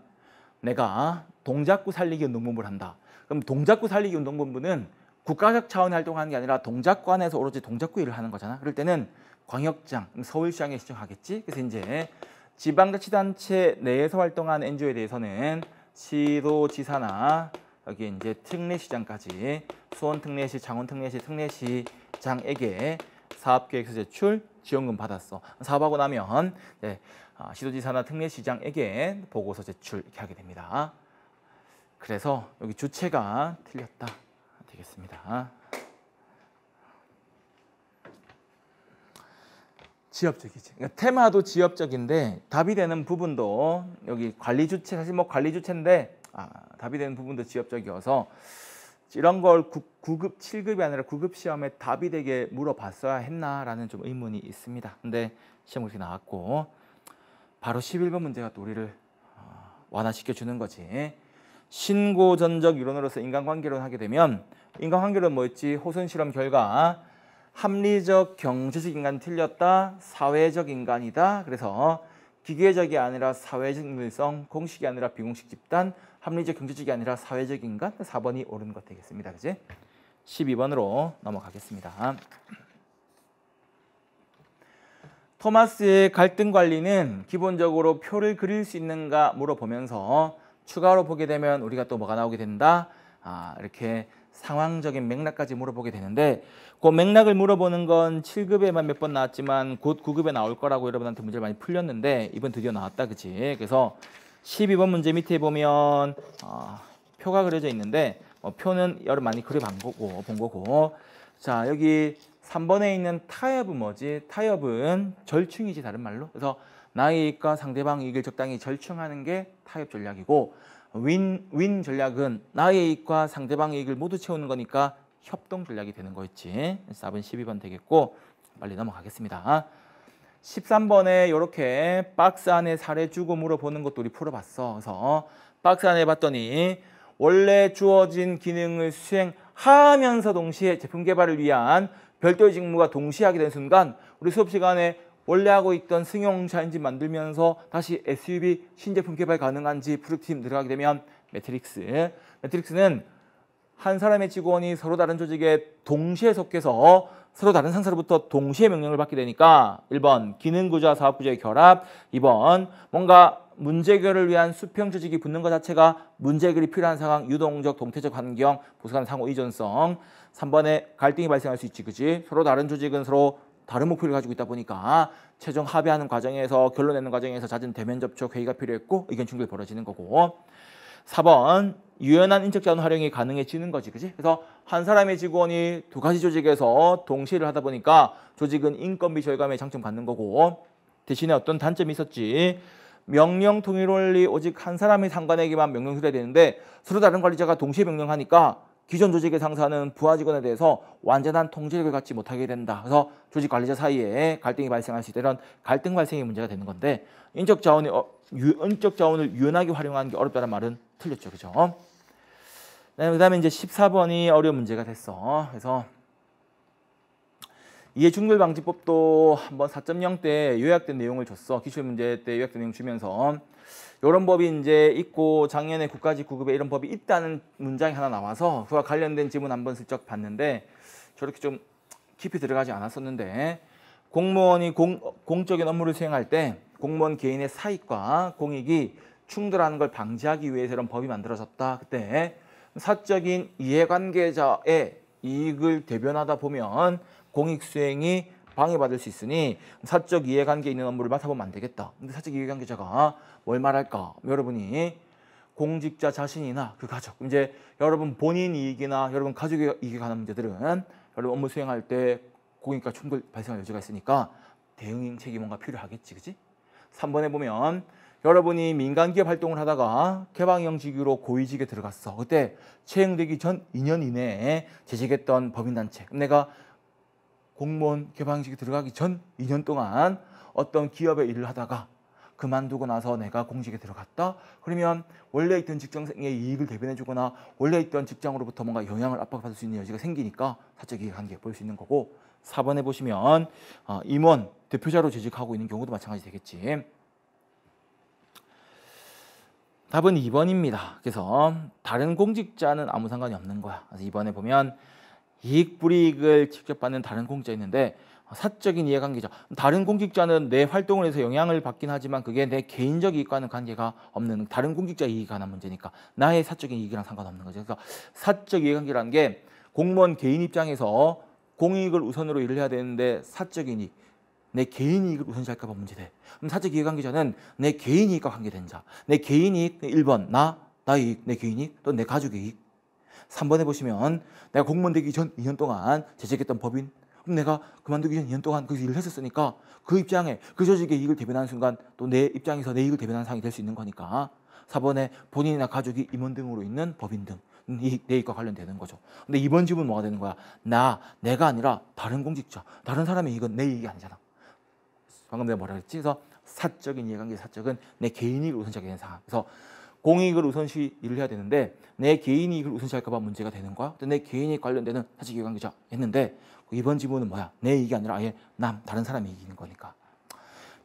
내가 동작구 살리기 운동본부를 한다. 그럼 동작구 살리기 운동본부는 국가적 차원의 활동하는 게 아니라 동작구 안에서 오로지 동작구 일을 하는 거잖아. 그럴 때는 광역장, 서울시장에 신청하겠지. 그래서 이제 지방자치단체 내에서 활동하는 NGO에 대해서는 시도지사나 여기 이제 특례시장까지 수원 특례시, 장원 특례시, 특례시장에게 사업계획서 제출, 지원금 받았어. 사업하고 나면 네, 시도지사나 특례시장에게 보고서 제출 이렇게 하게 됩니다. 그래서 여기 주체가 틀렸다 되겠습니다. 지엽적이지. 그러니까 테마도 지엽적인데 답이 되는 부분도 여기 관리 주체 사실 뭐 관리 주체인데 아, 답이 되는 부분도 지엽적이어서 이런 걸 9, 급 7급이 아니라 9급 시험에 답이 되게 물어봤어야 했나라는 좀 의문이 있습니다. 근데 시험 그렇게 나왔고 바로 11번 문제가 또 우리를 어, 완화시켜 주는 거지. 신고 전적 이론으로서 인간관계론 하게 되면 인간관계론 뭐였지? 호손 실험 결과 합리적 경제적 인간 틀렸다. 사회적 인간이다. 그래서 기계적이 아니라 사회적 인성, 간 공식이 아니라 비공식 집단, 합리적 경제적이 아니라 사회적 인간 4번이 옳은 것 되겠습니다. 그지? 12번으로 넘어가겠습니다. 토마스의 갈등 관리는 기본적으로 표를 그릴 수 있는가 물어보면서 추가로 보게 되면 우리가 또 뭐가 나오게 된다? 아, 이렇게 상황적인 맥락까지 물어보게 되는데 그 맥락을 물어보는 건 7급에만 몇 번 나왔지만 곧 9급에 나올 거라고 여러분한테 문제를 많이 풀렸는데 이번 드디어 나왔다 그치? 그래서 12번 문제 밑에 보면 어, 표가 그려져 있는데 어, 표는 여러 많이 그려본 거고 본 거고 자 여기 3번에 있는 타협은 뭐지? 타협은 절충이지 다른 말로 그래서 나의 이익과 상대방 이익을 적당히 절충하는 게 타협 전략이고 윈, 윈 전략은 나의 이익과 상대방 이익을 모두 채우는 거니까 협동 전략이 되는 거였지. 4번, 12번 되겠고 빨리 넘어가겠습니다. 13번에 이렇게 박스 안에 사례 주고 물어보는 것도 우리 풀어봤어. 그래서 박스 안에 봤더니 원래 주어진 기능을 수행하면서 동시에 제품 개발을 위한 별도의 직무가 동시에 하게 된 순간 우리 수업 시간에 원래 하고 있던 승용차 인지 만들면서 다시 SUV 신제품 개발 가능한지 프로팀 들어가게 되면 매트릭스. 매트릭스는 한 사람의 직원이 서로 다른 조직에 동시에 속해서 서로 다른 상사로부터 동시에 명령을 받게 되니까 1번 기능구조와 사업구조의 결합 2번 뭔가 문제 해결을 위한 수평 조직이 붙는 것 자체가 문제 해결이 필요한 상황, 유동적, 동태적 환경, 보수간 상호 의존성 3번에 갈등이 발생할 수 있지, 그지? 서로 다른 조직은 서로 다른 목표를 가지고 있다 보니까 최종 합의하는 과정에서 결론 내는 과정에서 잦은 대면 접촉, 회의가 필요했고 의견 충돌이 벌어지는 거고 4번 유연한 인적 자원 활용이 가능해지는 거지. 그지 그래서 한 사람의 직원이 두 가지 조직에서 동시에 일 하다 보니까 조직은 인건비 절감의 장점 갖는 거고 대신에 어떤 단점이 있었지. 명령 통일 원리 오직 한사람의 상관에게만 명령 수려야 되는데 서로 다른 관리자가 동시에 명령하니까 기존 조직의 상사는 부하 직원에 대해서 완전한 통제력을 갖지 못하게 된다. 그래서 조직 관리자 사이에 갈등이 발생할 수 있다. 이런 갈등 발생의 문제가 되는 건데 인적 자원이 어, 유연적 자원을 유연하게 활용하는 게 어렵다는 말은 틀렸죠. 그죠? 어? 그 다음에 이제 14번이 어려운 문제가 됐어. 어? 그래서 이해충돌방지법도 한번 4.0 때 요약된 내용을 줬어. 기출문제 때 요약된 내용 주면서 이런 법이 이제 있고 작년에 국가직 구급에 이런 법이 있다는 문장이 하나 나와서 그와 관련된 질문 한번 슬쩍 봤는데 저렇게 좀 깊이 들어가지 않았었는데 공무원이 공, 공적인 업무를 수행할 때 공무원 개인의 사익과 공익이 충돌하는 걸 방지하기 위해서 이런 법이 만들어졌다. 그때 사적인 이해관계자의 이익을 대변하다 보면 공익수행이 방해받을 수 있으니 사적 이해관계 있는 업무를 맡아보면 안 되겠다. 근데 사적 이해관계자가 뭘 말할까? 여러분이 공직자 자신이나 그 가족, 이제 여러분 본인 이익이나 여러분 가족의 이익에 관한 문제들은 여러분 업무 수행할 때 고객과 충돌 발생할 여지가 있으니까 대응책이 뭔가 필요하겠지, 그지? 3번에 보면 여러분이 민간기업 활동을 하다가 개방형 직으로 고위직에 들어갔어. 그때 채용되기 전 2년 이내에 재직했던 법인단체. 내가 공무원 개방직에 들어가기 전 2년 동안 어떤 기업의 일을 하다가 그만두고 나서 내가 공직에 들어갔다? 그러면 원래 있던 직장생의 이익을 대변해주거나 원래 있던 직장으로부터 뭔가 영향을 압박받을 수 있는 여지가 생기니까 사적 이익관계 볼 수 있는 거고 4번에 보시면 어, 임원 대표자로 재직하고 있는 경우도 마찬가지 되겠지. 답은 2번입니다. 그래서 다른 공직자는 아무 상관이 없는 거야. 그래서 이번에 보면 이익 불이익을 직접 받는 다른 공직자 있는데 어, 사적인 이해관계죠. 다른 공직자는 내 활동을 해서 영향을 받긴 하지만 그게 내 개인적 이익과는 관계가 없는 다른 공직자 이익에 관한 문제니까 나의 사적인 이익이랑 상관없는 거죠. 그래서 사적 이해관계라는 게 공무원 개인 입장에서 공익을 우선으로 일을 해야 되는데 사적 이익, 내 개인 이익을 우선시할까봐 문제돼. 그럼 사적 이해관계자는 내 개인 이익과 관계된 자. 내 개인 이익 1번 나, 나의 이익, 내 개인 이익, 또 내 가족의 이익. 3번에 보시면 내가 공무원 되기 전 2년 동안 재직했던 법인 그럼 내가 그만두기 전 2년 동안 그 일을 했었으니까 그 입장에 그 조직의 이익을 대변하는 순간 또 내 입장에서 내 이익을 대변하는 상황이 될 수 있는 거니까 4번에 본인이나 가족이 임원 등으로 있는 법인 등내 입과 관련되는 거죠. 근데 이번 집은 뭐가 되는 거야? 나, 내가 아니라 다른 공직자, 다른 사람의 이건 내 이익이 아니잖아. 방금 내가 뭐라 그랬지? 그래서 사적인 이해관계 사적은 내 개인이익을 우선시하게 되는 상황. 그래서 공익을 우선시 일을 해야 되는데 내 개인이익을 우선시할까 봐 문제가 되는 거야. 내 개인이 관련되는 사적 이해관계자 했는데 이번 질문은 뭐야? 내 얘기가 아니라 아예 남, 다른 사람이 이기는 거니까.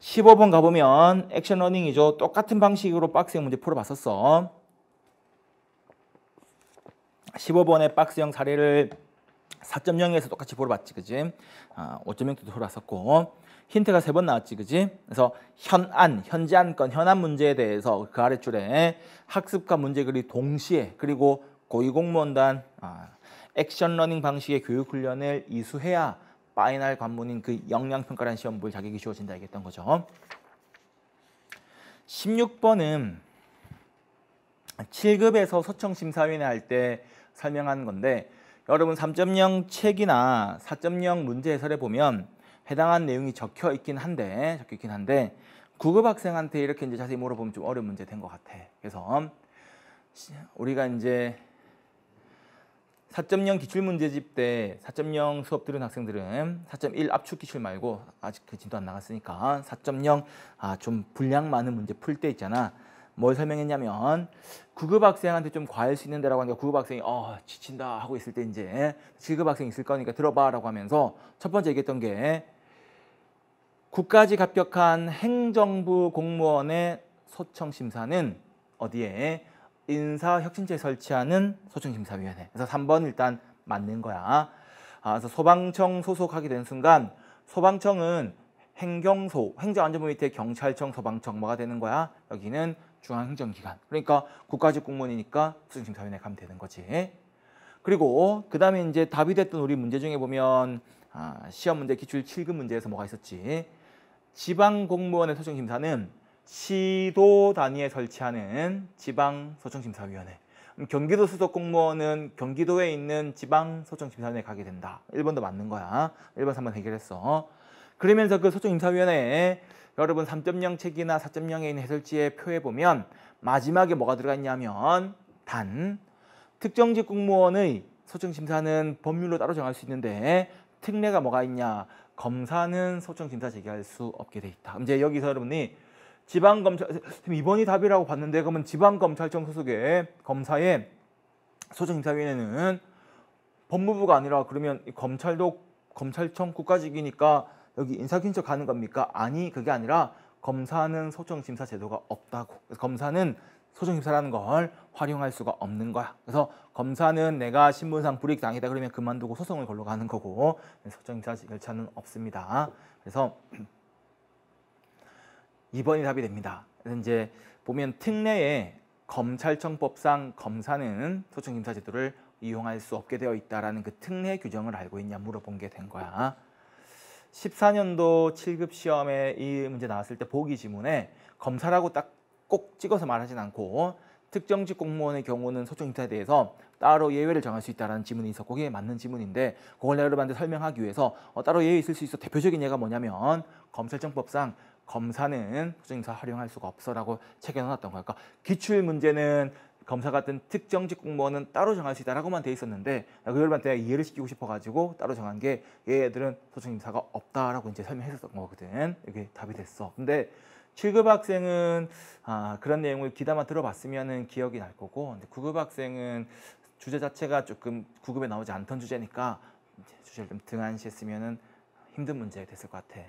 15번 가보면 액션 러닝이죠. 똑같은 방식으로 박스의 문제 풀어봤었어. 15번의 박스형 사례를 4.0에서 똑같이 보러 봤지 그지? 아, 5.0도 돌아섰고 힌트가 세 번 나왔지 그지? 그래서 현안, 현재 안건, 현안 문제에 대해서 그 아래줄에 학습과 문제 그리 동시에 그리고 고위공무원단 아, 액션 러닝 방식의 교육 훈련을 이수해야 파이널 관문인 그 역량평가라는 시험 볼 자격이 주어진다 얘기했던 거죠. 16번은 7급에서 소청심사위원회 할때 설명한 건데 여러분 3.0 책이나 4.0 문제 해설에 보면 해당한 내용이 적혀 있긴 한데 적혀 있긴 한데 구급 학생한테 이렇게 이제 자세히 물어보면 좀 어려운 문제 된 것 같아. 그래서 우리가 이제 4.0 기출 문제집 때 4.0 수업 들은 학생들은 4.1 압축 기출 말고 아직 그 진도 안 나갔으니까 4.0아좀 분량 많은 문제 풀 때 있잖아. 뭘 설명했냐면 구급 학생한테 좀 과할 수 있는 데라고 하니까 구급 학생이 어 지친다 하고 있을 때 이제 7급 학생 있을 거니까 들어봐라고 하면서 첫 번째 얘기했던 게 국가지 갑격한 행정부 공무원의 소청 심사는 어디에 인사혁신체 설치하는 소청심사위원회. 그래서 3번 일단 맞는 거야. 아, 그래서 소방청 소속하게 된 순간 소방청은 행경소, 행정안전부 밑에 경찰청, 소방청 뭐가 되는 거야? 여기는 중앙행정기관. 그러니까 국가직 공무원이니까 수중심사위원회 가면 되는 거지. 그리고 그 다음에 이제 답이 됐던 우리 문제 중에 보면 아, 시험 문제 기출 7급 문제에서 뭐가 있었지. 지방공무원의 소정심사는 시도 단위에 설치하는 지방소정심사위원회. 경기도 수석 공무원은 경기도에 있는 지방소정심사위원회에 가게 된다. 1번도 맞는 거야. 1번, 3번 해결했어. 그러면서 그 소정심사위원회에 여러분 3.0 책이나 4.0에 있는 해설지에표해 보면 마지막에 뭐가 들어가 있냐면 단 특정직 공무원의 소청심사는 법률로 따로 정할 수 있는데 특례가 뭐가 있냐 검사는 소청심사 제기할 수 없게 돼 있다. 이제 여기서 여러분이 지방검찰 이번이 답이라고 봤는데 그러면 지방검찰청 소속의 검사의 소청심사위원회는 법무부가 아니라 그러면 검찰도 검찰청 국가직이니까 여기 인사균적 가는 겁니까? 아니 그게 아니라 검사는 소청심사 제도가 없다고 그래서 검사는 소청심사라는걸 활용할 수가 없는 거야 그래서 검사는 내가 신분상 불이익 당했다 그러면 그만두고 소송을 걸러 가는 거고 소청심사 절차는 없습니다 그래서 2번이 답이 됩니다 그래서 이제 보면 특례에 검찰청법상 검사는 소청심사 제도를 이용할 수 없게 되어 있다라는 그 특례 규정을 알고 있냐 물어본 게 된 거야. 14년도 7급 시험에 이 문제 나왔을 때 보기 지문에 검사라고 딱 꼭 찍어서 말하진 않고 특정직 공무원의 경우는 소청 인사에 대해서 따로 예외를 정할 수 있다는 지문이 있어 그게 맞는 지문인데 그걸 여러분한테 설명하기 위해서 어, 따로 예외 있을 수 있어 대표적인 예가 뭐냐면 검찰청법상 검사는 소청 인사 활용할 수가 없어라고 체결해놨던 거니까 그러니까 기출 문제는 검사 같은 특정직 공무원은 따로 정할 수 있다라고만 돼 있었는데 그여러분한테 이해를 시키고 싶어가지고 따로 정한 게 얘들은 소청임사가 없다라고 이제 설명했었던 거거든. 이게 답이 됐어. 근데 7급 학생은 아, 그런 내용을 귀담아 들어봤으면 은 기억이 날 거고 근데 9급 학생은 주제 자체가 조금 9급에 나오지 않던 주제니까 이제 주제를 좀 등한시했으면 은 힘든 문제가 됐을 것 같아.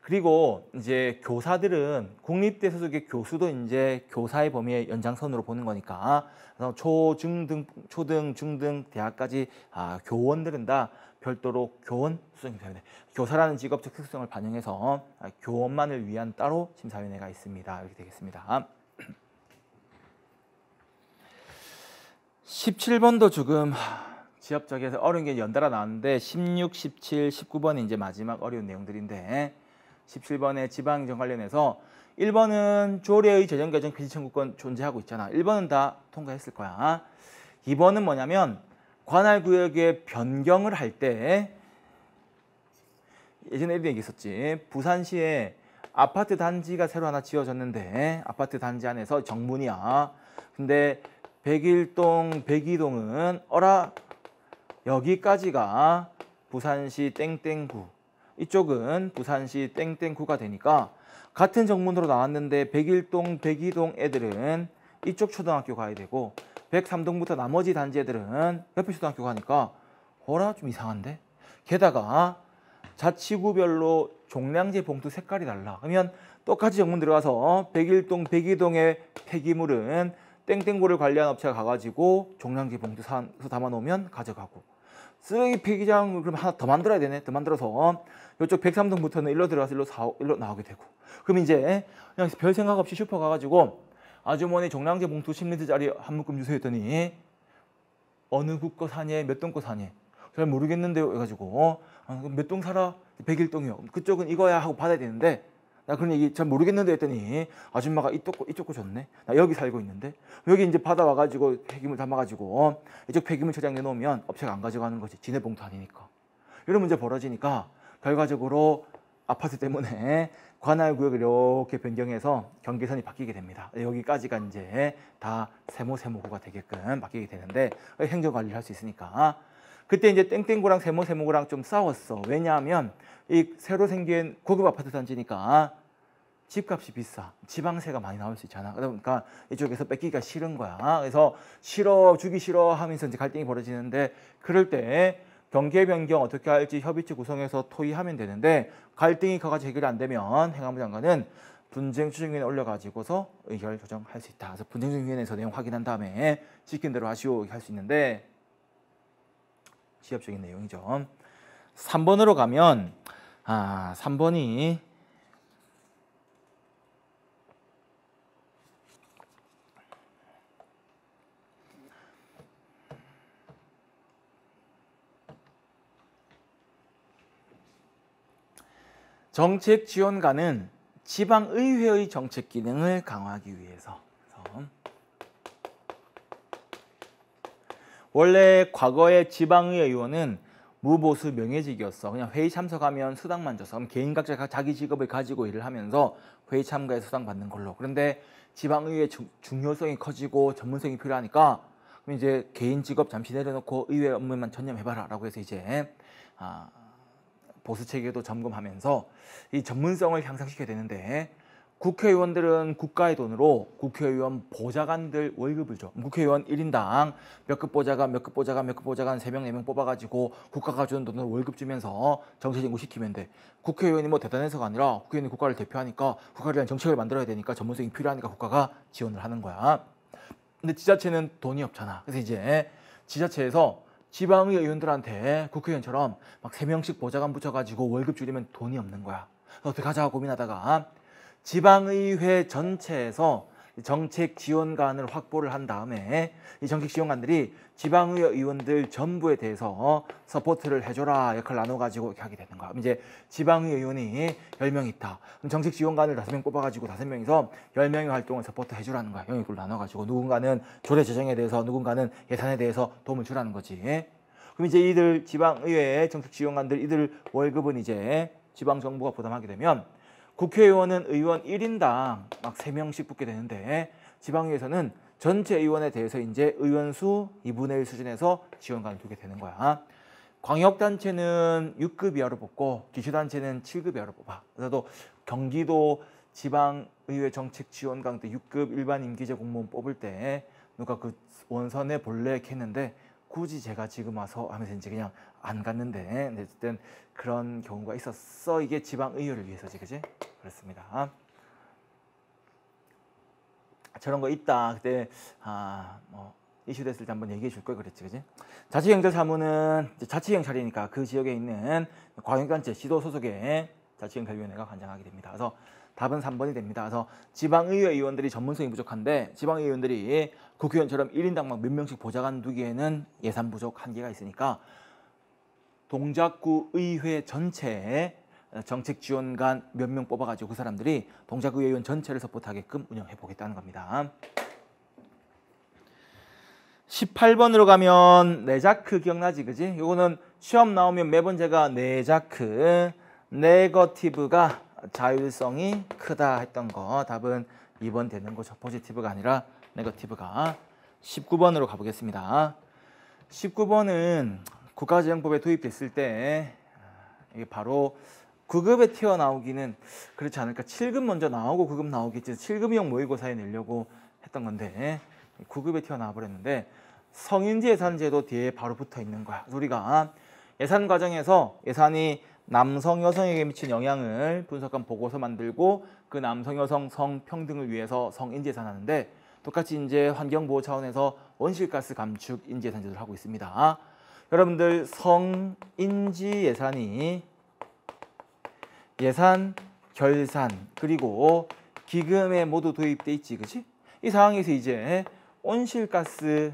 그리고 이제 교사들은 국립대 소속의 교수도 이제 교사의 범위의 연장선으로 보는 거니까 그래서 초중등 초등 중등 대학까지 아, 교원들은 다 별도로 교원 수정이 됩니다. 교사라는 직업적 특성을 반영해서 아, 교원만을 위한 따로 심사위원회가 있습니다. 이렇게 되겠습니다. 17번도 지금 지엽적에서 어려운 게 연달아 나왔는데 16, 17, 19번이 이제 마지막 어려운 내용들인데 17번의 지방정 관련해서 1번은 조례의 재정개정 폐지 청구권 존재하고 있잖아. 1번은 다 통과했을 거야. 2번은 뭐냐면 관할 구역의 변경을 할 때 예전에 이런 얘기했었지. 부산시에 아파트 단지가 새로 하나 지어졌는데 아파트 단지 안에서 정문이야. 근데 101동, 102동은 어라 여기까지가 부산시 땡땡구 이쪽은 부산시 땡땡구가 되니까 같은 정문으로 나왔는데 101동, 102동 애들은 이쪽 초등학교 가야 되고 103동부터 나머지 단지 애들은 옆에 초등학교 가니까 어라 좀 이상한데? 게다가 자치구별로 종량제 봉투 색깔이 달라. 그러면 똑같이 정문 들어가서 101동, 102동의 폐기물은 땡땡구를 관리한 업체가 가가지고 종량제 봉투 사서 담아놓으면 가져가고 쓰레기 폐기장을 그럼 하나 더 만들어야 되네. 더 만들어서 이쪽 103동부터는 일로 들어가서 일로, 사, 일로 나오게 되고 그럼 이제 그냥 별 생각 없이 슈퍼 가가지고 아주머니 종량제 봉투 10리터짜리 한 묶음 주세요 했더니 어느 국거 사니 몇동 거 사니 잘 모르겠는데요 해가지고 어, 아, 몇동 살아? 101동이요 그쪽은 이거야 하고 받아야 되는데 나 그런 얘기 잘 모르겠는데 했더니 아줌마가 이쪽 거 이쪽 거 줬네 나 여기 살고 있는데 여기 이제 받아와가지고 폐기물 담아가지고 어, 이쪽 폐기물 저장해 놓으면 업체가 안 가져가는 거지 지네 봉투 아니니까 이런 문제 벌어지니까 결과적으로 아파트 때문에 관할 구역을 이렇게 변경해서 경계선이 바뀌게 됩니다. 네, 여기까지가 이제 다 세모 세모구가 되게끔 바뀌게 되는데 행정 관리를 할 수 있으니까 그때 이제 땡땡구랑 세모 세모구랑 좀 싸웠어. 왜냐하면 이 새로 생긴 고급 아파트 단지니까 집값이 비싸. 지방세가 많이 나올 수 있잖아. 그러니까 이쪽에서 뺏기기가 싫은 거야. 그래서 싫어, 주기 싫어 하면서 이제 갈등이 벌어지는데 그럴 때 경계 변경 어떻게 할지 협의체 구성해서 토의하면 되는데 갈등이 가가지 해결이 안 되면 행안부 장관은 분쟁 추진위원회 올려가지고서 의결 조정할 수 있다. 그래서 분쟁 추진위원회에서 내용 확인한 다음에 시킨 대로 하시오 할 수 있는데 지엽적인 내용이죠. 3번으로 가면 아 3번이 정책 지원관은 지방의회의 정책 기능을 강화하기 위해서 원래 과거의 지방의회 의원은 무보수 명예직이었어. 그냥 회의 참석하면 수당만 줬어. 그럼 개인 각자 자기 직업을 가지고 일을 하면서 회의 참가에 수당 받는 걸로. 그런데 지방의회 중요성이 커지고 전문성이 필요하니까 그럼 이제 개인 직업 잠시 내려놓고 의회 업무만 전념해봐라 라고 해서 이제 아, 보수 체계도 점검하면서 이 전문성을 향상시켜야 되는데 국회의원들은 국가의 돈으로 국회의원 보좌관들 월급을 줘. 국회의원 일인당 몇 급 보좌관, 몇 급 보좌관, 몇 급 보좌관 세 명 네명 네 뽑아가지고 국가가 주는 돈으로 월급 주면서 정책 인구 시키면 돼. 국회의원이 뭐 대단해서가 아니라 국회의원이 국가를 대표하니까 국가를 위한 정책을 만들어야 되니까 전문성이 필요하니까 국가가 지원을 하는 거야. 근데 지자체는 돈이 없잖아. 그래서 이제 지자체에서 지방의 의원들한테 국회의원처럼 막 세명씩 보좌관 붙여가지고 월급 줄이면 돈이 없는 거야. 어떻게 하자 고민하다가 지방의회 전체에서 정책 지원관을 확보를 한 다음에 이 정책 지원관들이 지방의회 의원들 전부에 대해서 어, 서포트를 해줘라 역할을 나눠가지고 이렇게 하게 되는 거야. 이제 지방의회 의원이 1 0명 있다. 그럼 정책 지원관을 5명 뽑아가지고 5 명이서 1 0명의 활동을 서포트 해주라는 거야. 영역으로 나눠가지고 누군가는 조례 제정에 대해서 누군가는 예산에 대해서 도움을 주라는 거지. 그럼 이제 이들 지방의회 정책 지원관들 이들 월급은 이제 지방정부가 부담하게 되면 국회의원은 의원 1인당 막 3명씩 붙게 되는데 지방의에서는 전체 의원에 대해서 이제 의원 수 2분의 1 수준에서 지원관을 두게 되는 거야. 광역단체는 6급 이하로 뽑고 기초단체는 7급 이하로 뽑아. 그래서 경기도 지방의회 정책 지원 강때 6급 일반 임기제 공무원 뽑을 때 누가 그 원선에 볼래 했는데 굳이 제가 지금 와서 하면서 이제 그냥 안 갔는데 어쨌든 그런 경우가 있었어. 이게 지방의회를 위해서지, 그지? 그렇습니다. 아, 저런 거 있다. 그때 아, 뭐 이슈됐을 때 한번 얘기해 줄걸 그랬지, 그지? 자치경찰 사무는 자치경찰이니까 그 지역에 있는 광역단체 시도 소속의 자치경찰위원회가 관장하게 됩니다. 그래서 답은 3번이 됩니다. 그래서 지방의회 의원들이 전문성이 부족한데 지방의원들이 국회의원처럼 1인당 막 몇 명씩 보좌관 두기에는 예산 부족 한계가 있으니까 동작구 의회 전체에 어, 정책 지원관 몇 명 뽑아가지고 그 사람들이 동작구 의원 전체를 서포트하게끔 운영해 보겠다는 겁니다. 18번으로 가면 네자크 기억나지 그지? 이거는 시험 나오면 매번 제가 네자크 네거티브가 자율성이 크다 했던 거 답은 2번 되는 거죠. 포지티브가 아니라 네거티브가 19번으로 가보겠습니다. 19번은 국가재정법에 도입됐을 때 아, 이게 바로 9급에 튀어나오기는 그렇지 않을까 7급 먼저 나오고 9급 나오겠지 7급형 모의고사에 내려고 했던 건데 9급에 튀어나와 버렸는데 성인지 예산제도 뒤에 바로 붙어 있는 거야 우리가 예산 과정에서 예산이 남성 여성에게 미친 영향을 분석한 보고서 만들고 그 남성 여성 성평등을 위해서 성인지 예산하는데 똑같이 이제 환경보호 차원에서 온실가스 감축 인지 예산제도를 하고 있습니다 여러분들 성인지 예산이 예산, 결산, 그리고 기금에 모두 도입돼 있지, 그치? 이 상황에서 이제 온실가스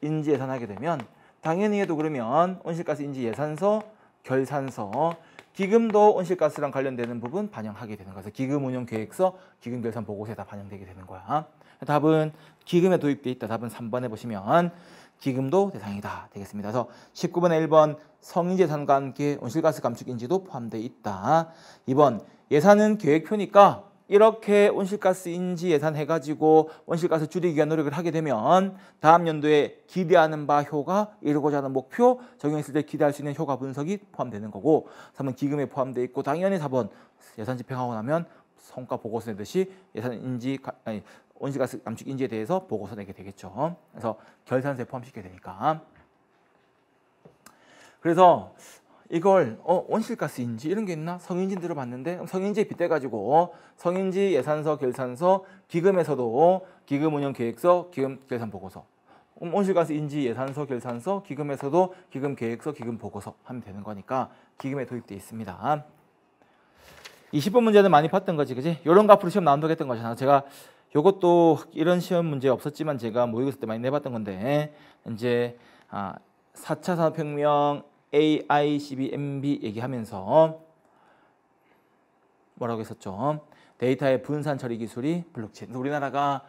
인지 예산하게 되면 당연히 해도 그러면 온실가스 인지 예산서, 결산서, 기금도 온실가스랑 관련되는 부분 반영하게 되는 거죠. 기금 운영 계획서, 기금 결산 보고서에 다 반영되게 되는 거야. 답은 기금에 도입돼 있다. 답은 3번에 보시면 기금도 대상이다 되겠습니다. 그래서 19번에 1번 성인재산과 함께 온실가스 감축인지도 포함되어 있다. 2번 예산은 계획표니까 이렇게 온실가스 인지 예산해가지고 온실가스 줄이기 위한 노력을 하게 되면 다음 연도에 기대하는 바 효과, 이루고자 하는 목표, 적용했을 때 기대할 수 있는 효과 분석이 포함되는 거고 3번 기금에 포함되어 있고 당연히 4번 예산 집행하고 나면 성과 보고서 내듯이 예산 인지 아니, 온실가스 감축 인지에 대해서 보고서 내게 되겠죠. 그래서 결산세 포함시켜야 되니까. 그래서 이걸 어, 온실가스인지 이런 게 있나? 성인지 들어봤는데 성인지에 빗대가지고 성인지 예산서, 결산서, 기금에서도 기금운영계획서, 기금결산보고서 온실가스 인지 예산서, 결산서, 기금에서도 기금계획서, 기금보고서 하면 되는 거니까 기금에 도입돼 있습니다. 2 0번 문제는 많이 봤던 거지, 그지? 이런 거앞으로 시험 나온다고 했던 거잖아. 제가 요것도 이런 시험 문제 없었지만 제가 모의고사 때 많이 내봤던 건데 이제 아, 4차 산업혁명 AICBMB 얘기하면서 뭐라고 했었죠? 데이터의 분산 처리 기술이 블록체인. 우리나라가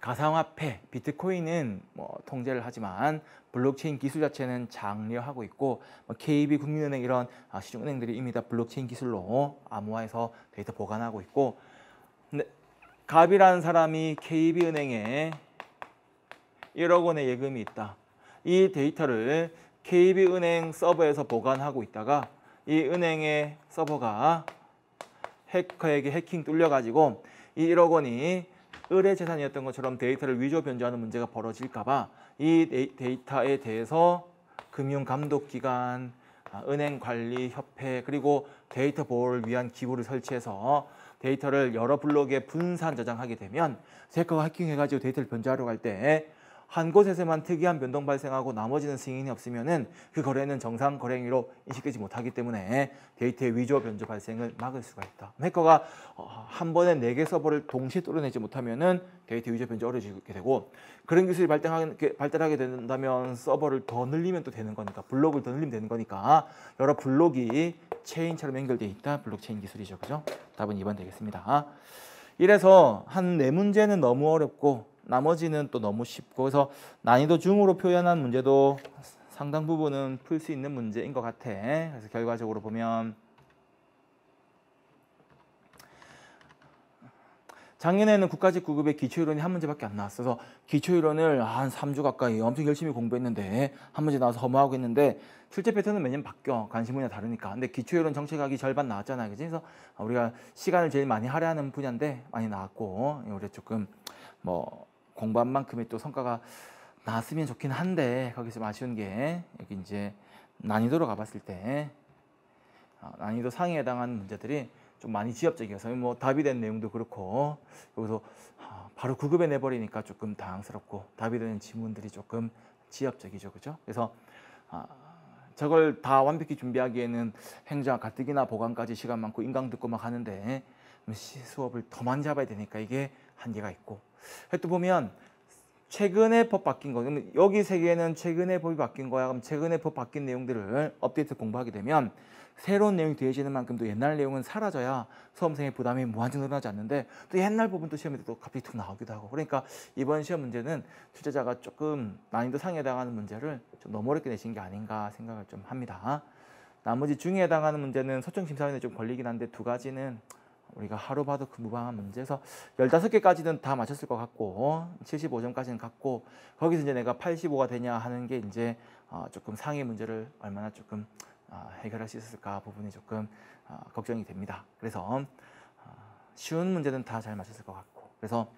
가상화폐, 비트코인은 뭐 통제를 하지만 블록체인 기술 자체는 장려하고 있고 뭐 KB 국민은행 이런 아, 시중은행들이 이미 다 블록체인 기술로 암호화해서 데이터 보관하고 있고 갑이라는 사람이 KB은행에 1억 원의 예금이 있다. 이 데이터를 KB은행 서버에서 보관하고 있다가 이 은행의 서버가 해커에게 해킹 뚫려가지고 이 1억 원이 을의 재산이었던 것처럼 데이터를 위조 변조하는 문제가 벌어질까 봐이 데이터에 대해서 금융감독기관, 아, 은행관리협회 그리고 데이터 보호를 위한 기구를 설치해서 데이터를 여러 블록에 분산 저장하게 되면 새거 가 해킹해가지고 데이터를 변조하러갈할때 한 곳에서만 특이한 변동 발생하고 나머지는 승인이 없으면 그 거래는 정상 거래행위로 인식되지 못하기 때문에 데이터의 위조 변조 발생을 막을 수가 있다. 해커가 어, 한 번에 네 개 서버를 동시에 뚫어내지 못하면 데이터 위조 변조 어려지게 되고 그런 기술이 발달하게, 발달하게 된다면 서버를 더 늘리면 또 되는 거니까 블록을 더 늘리면 되는 거니까 여러 블록이 체인처럼 연결되어 있다. 블록체인 기술이죠. 그죠? 답은 2번 되겠습니다. 이래서 한 네 문제는 너무 어렵고 나머지는 또 너무 쉽고 그래서 난이도 중으로 표현한 문제도 상당 부분은 풀 수 있는 문제인 것 같아. 그래서 결과적으로 보면 작년에는 국가직 구급의 기초이론이 한 문제밖에 안 나왔어서 기초이론을 한 3주 가까이 엄청 열심히 공부했는데 한 문제 나와서 허무하고 있는데 출제 패턴은 매년 바뀌어 관심 분야 다르니까 근데 기초이론 정책학이 절반 나왔잖아요 그치? 그래서 우리가 시간을 제일 많이 할애하는 분야인데 많이 나왔고 우리 조금 뭐 공부한 만큼의 또 성과가 나왔으면 좋긴 한데 거기 서 아쉬운 게 여기 이제 난이도로 가봤을 때 어, 난이도 상에 해당하는 문제들이 좀 많이 지엽적이어서 뭐 답이 된 내용도 그렇고 여기서 어, 바로 구급에 내버리니까 조금 당황스럽고 답이 되는 지문들이 조금 지엽적이죠 그죠 그래서 어, 저걸 다 완벽히 준비하기에는 행자 가뜩이나 보강까지 시간 많고 인강 듣고 막 하는데 음, 수업을 더 많이 잡아야 되니까 이게 한계가 있고 하여튼 보면 최근에 법 바뀐 거, 그러면 여기 세 개는 최근에 법이 바뀐 거야. 그럼 최근에 법 바뀐 내용들을 업데이트 공부하게 되면 새로운 내용이 되어지는 만큼 도 옛날 내용은 사라져야 수험생의 부담이 무한정 늘어나지 않는데 또 옛날 부분도 시험에 또 갑자기 툭 나오기도 하고 그러니까 이번 시험 문제는 출제자가 조금 난이도 상에 해당하는 문제를 좀 너무 어렵게 내신 게 아닌가 생각을 좀 합니다. 나머지 중에 해당하는 문제는 서청 심사위원에 좀 걸리긴 한데 두 가지는 우리가 하루 봐도 그 무방한 문제에서 15개까지는 다 맞췄을 것 같고 75점까지는 갔고 거기서 이제 내가 85가 되냐 하는 게 이제 어 조금 상위 문제를 얼마나 조금 어 해결할 수 있을까 부분이 조금 어 걱정이 됩니다. 그래서 어, 쉬운 문제는 다 잘 맞췄을 것 같고 그래서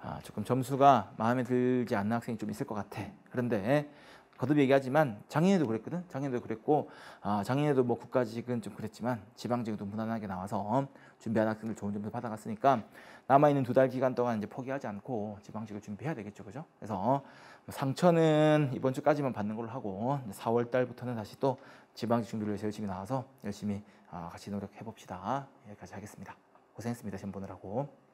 어, 조금 점수가 마음에 들지 않는 학생이 좀 있을 것 같아. 그런데 거듭 얘기하지만 작년에도 그랬거든. 작년에도 그랬고 아, 작년에도 뭐 국가직은 좀 그랬지만 지방직도 무난하게 나와서 어? 준비한 학생들 좋은 점수 받아갔으니까 남아 있는 두 달 기간 동안 이제 포기하지 않고 지방직을 준비해야 되겠죠, 그죠? 그래서 어? 뭐 상처는 이번 주까지만 받는 걸로 하고 4월 달부터는 다시 또 지방직 준비를 위해서 열심히 나와서 열심히 아, 같이 노력해 봅시다. 여기까지 하겠습니다. 고생했습니다, 시험 보느라고.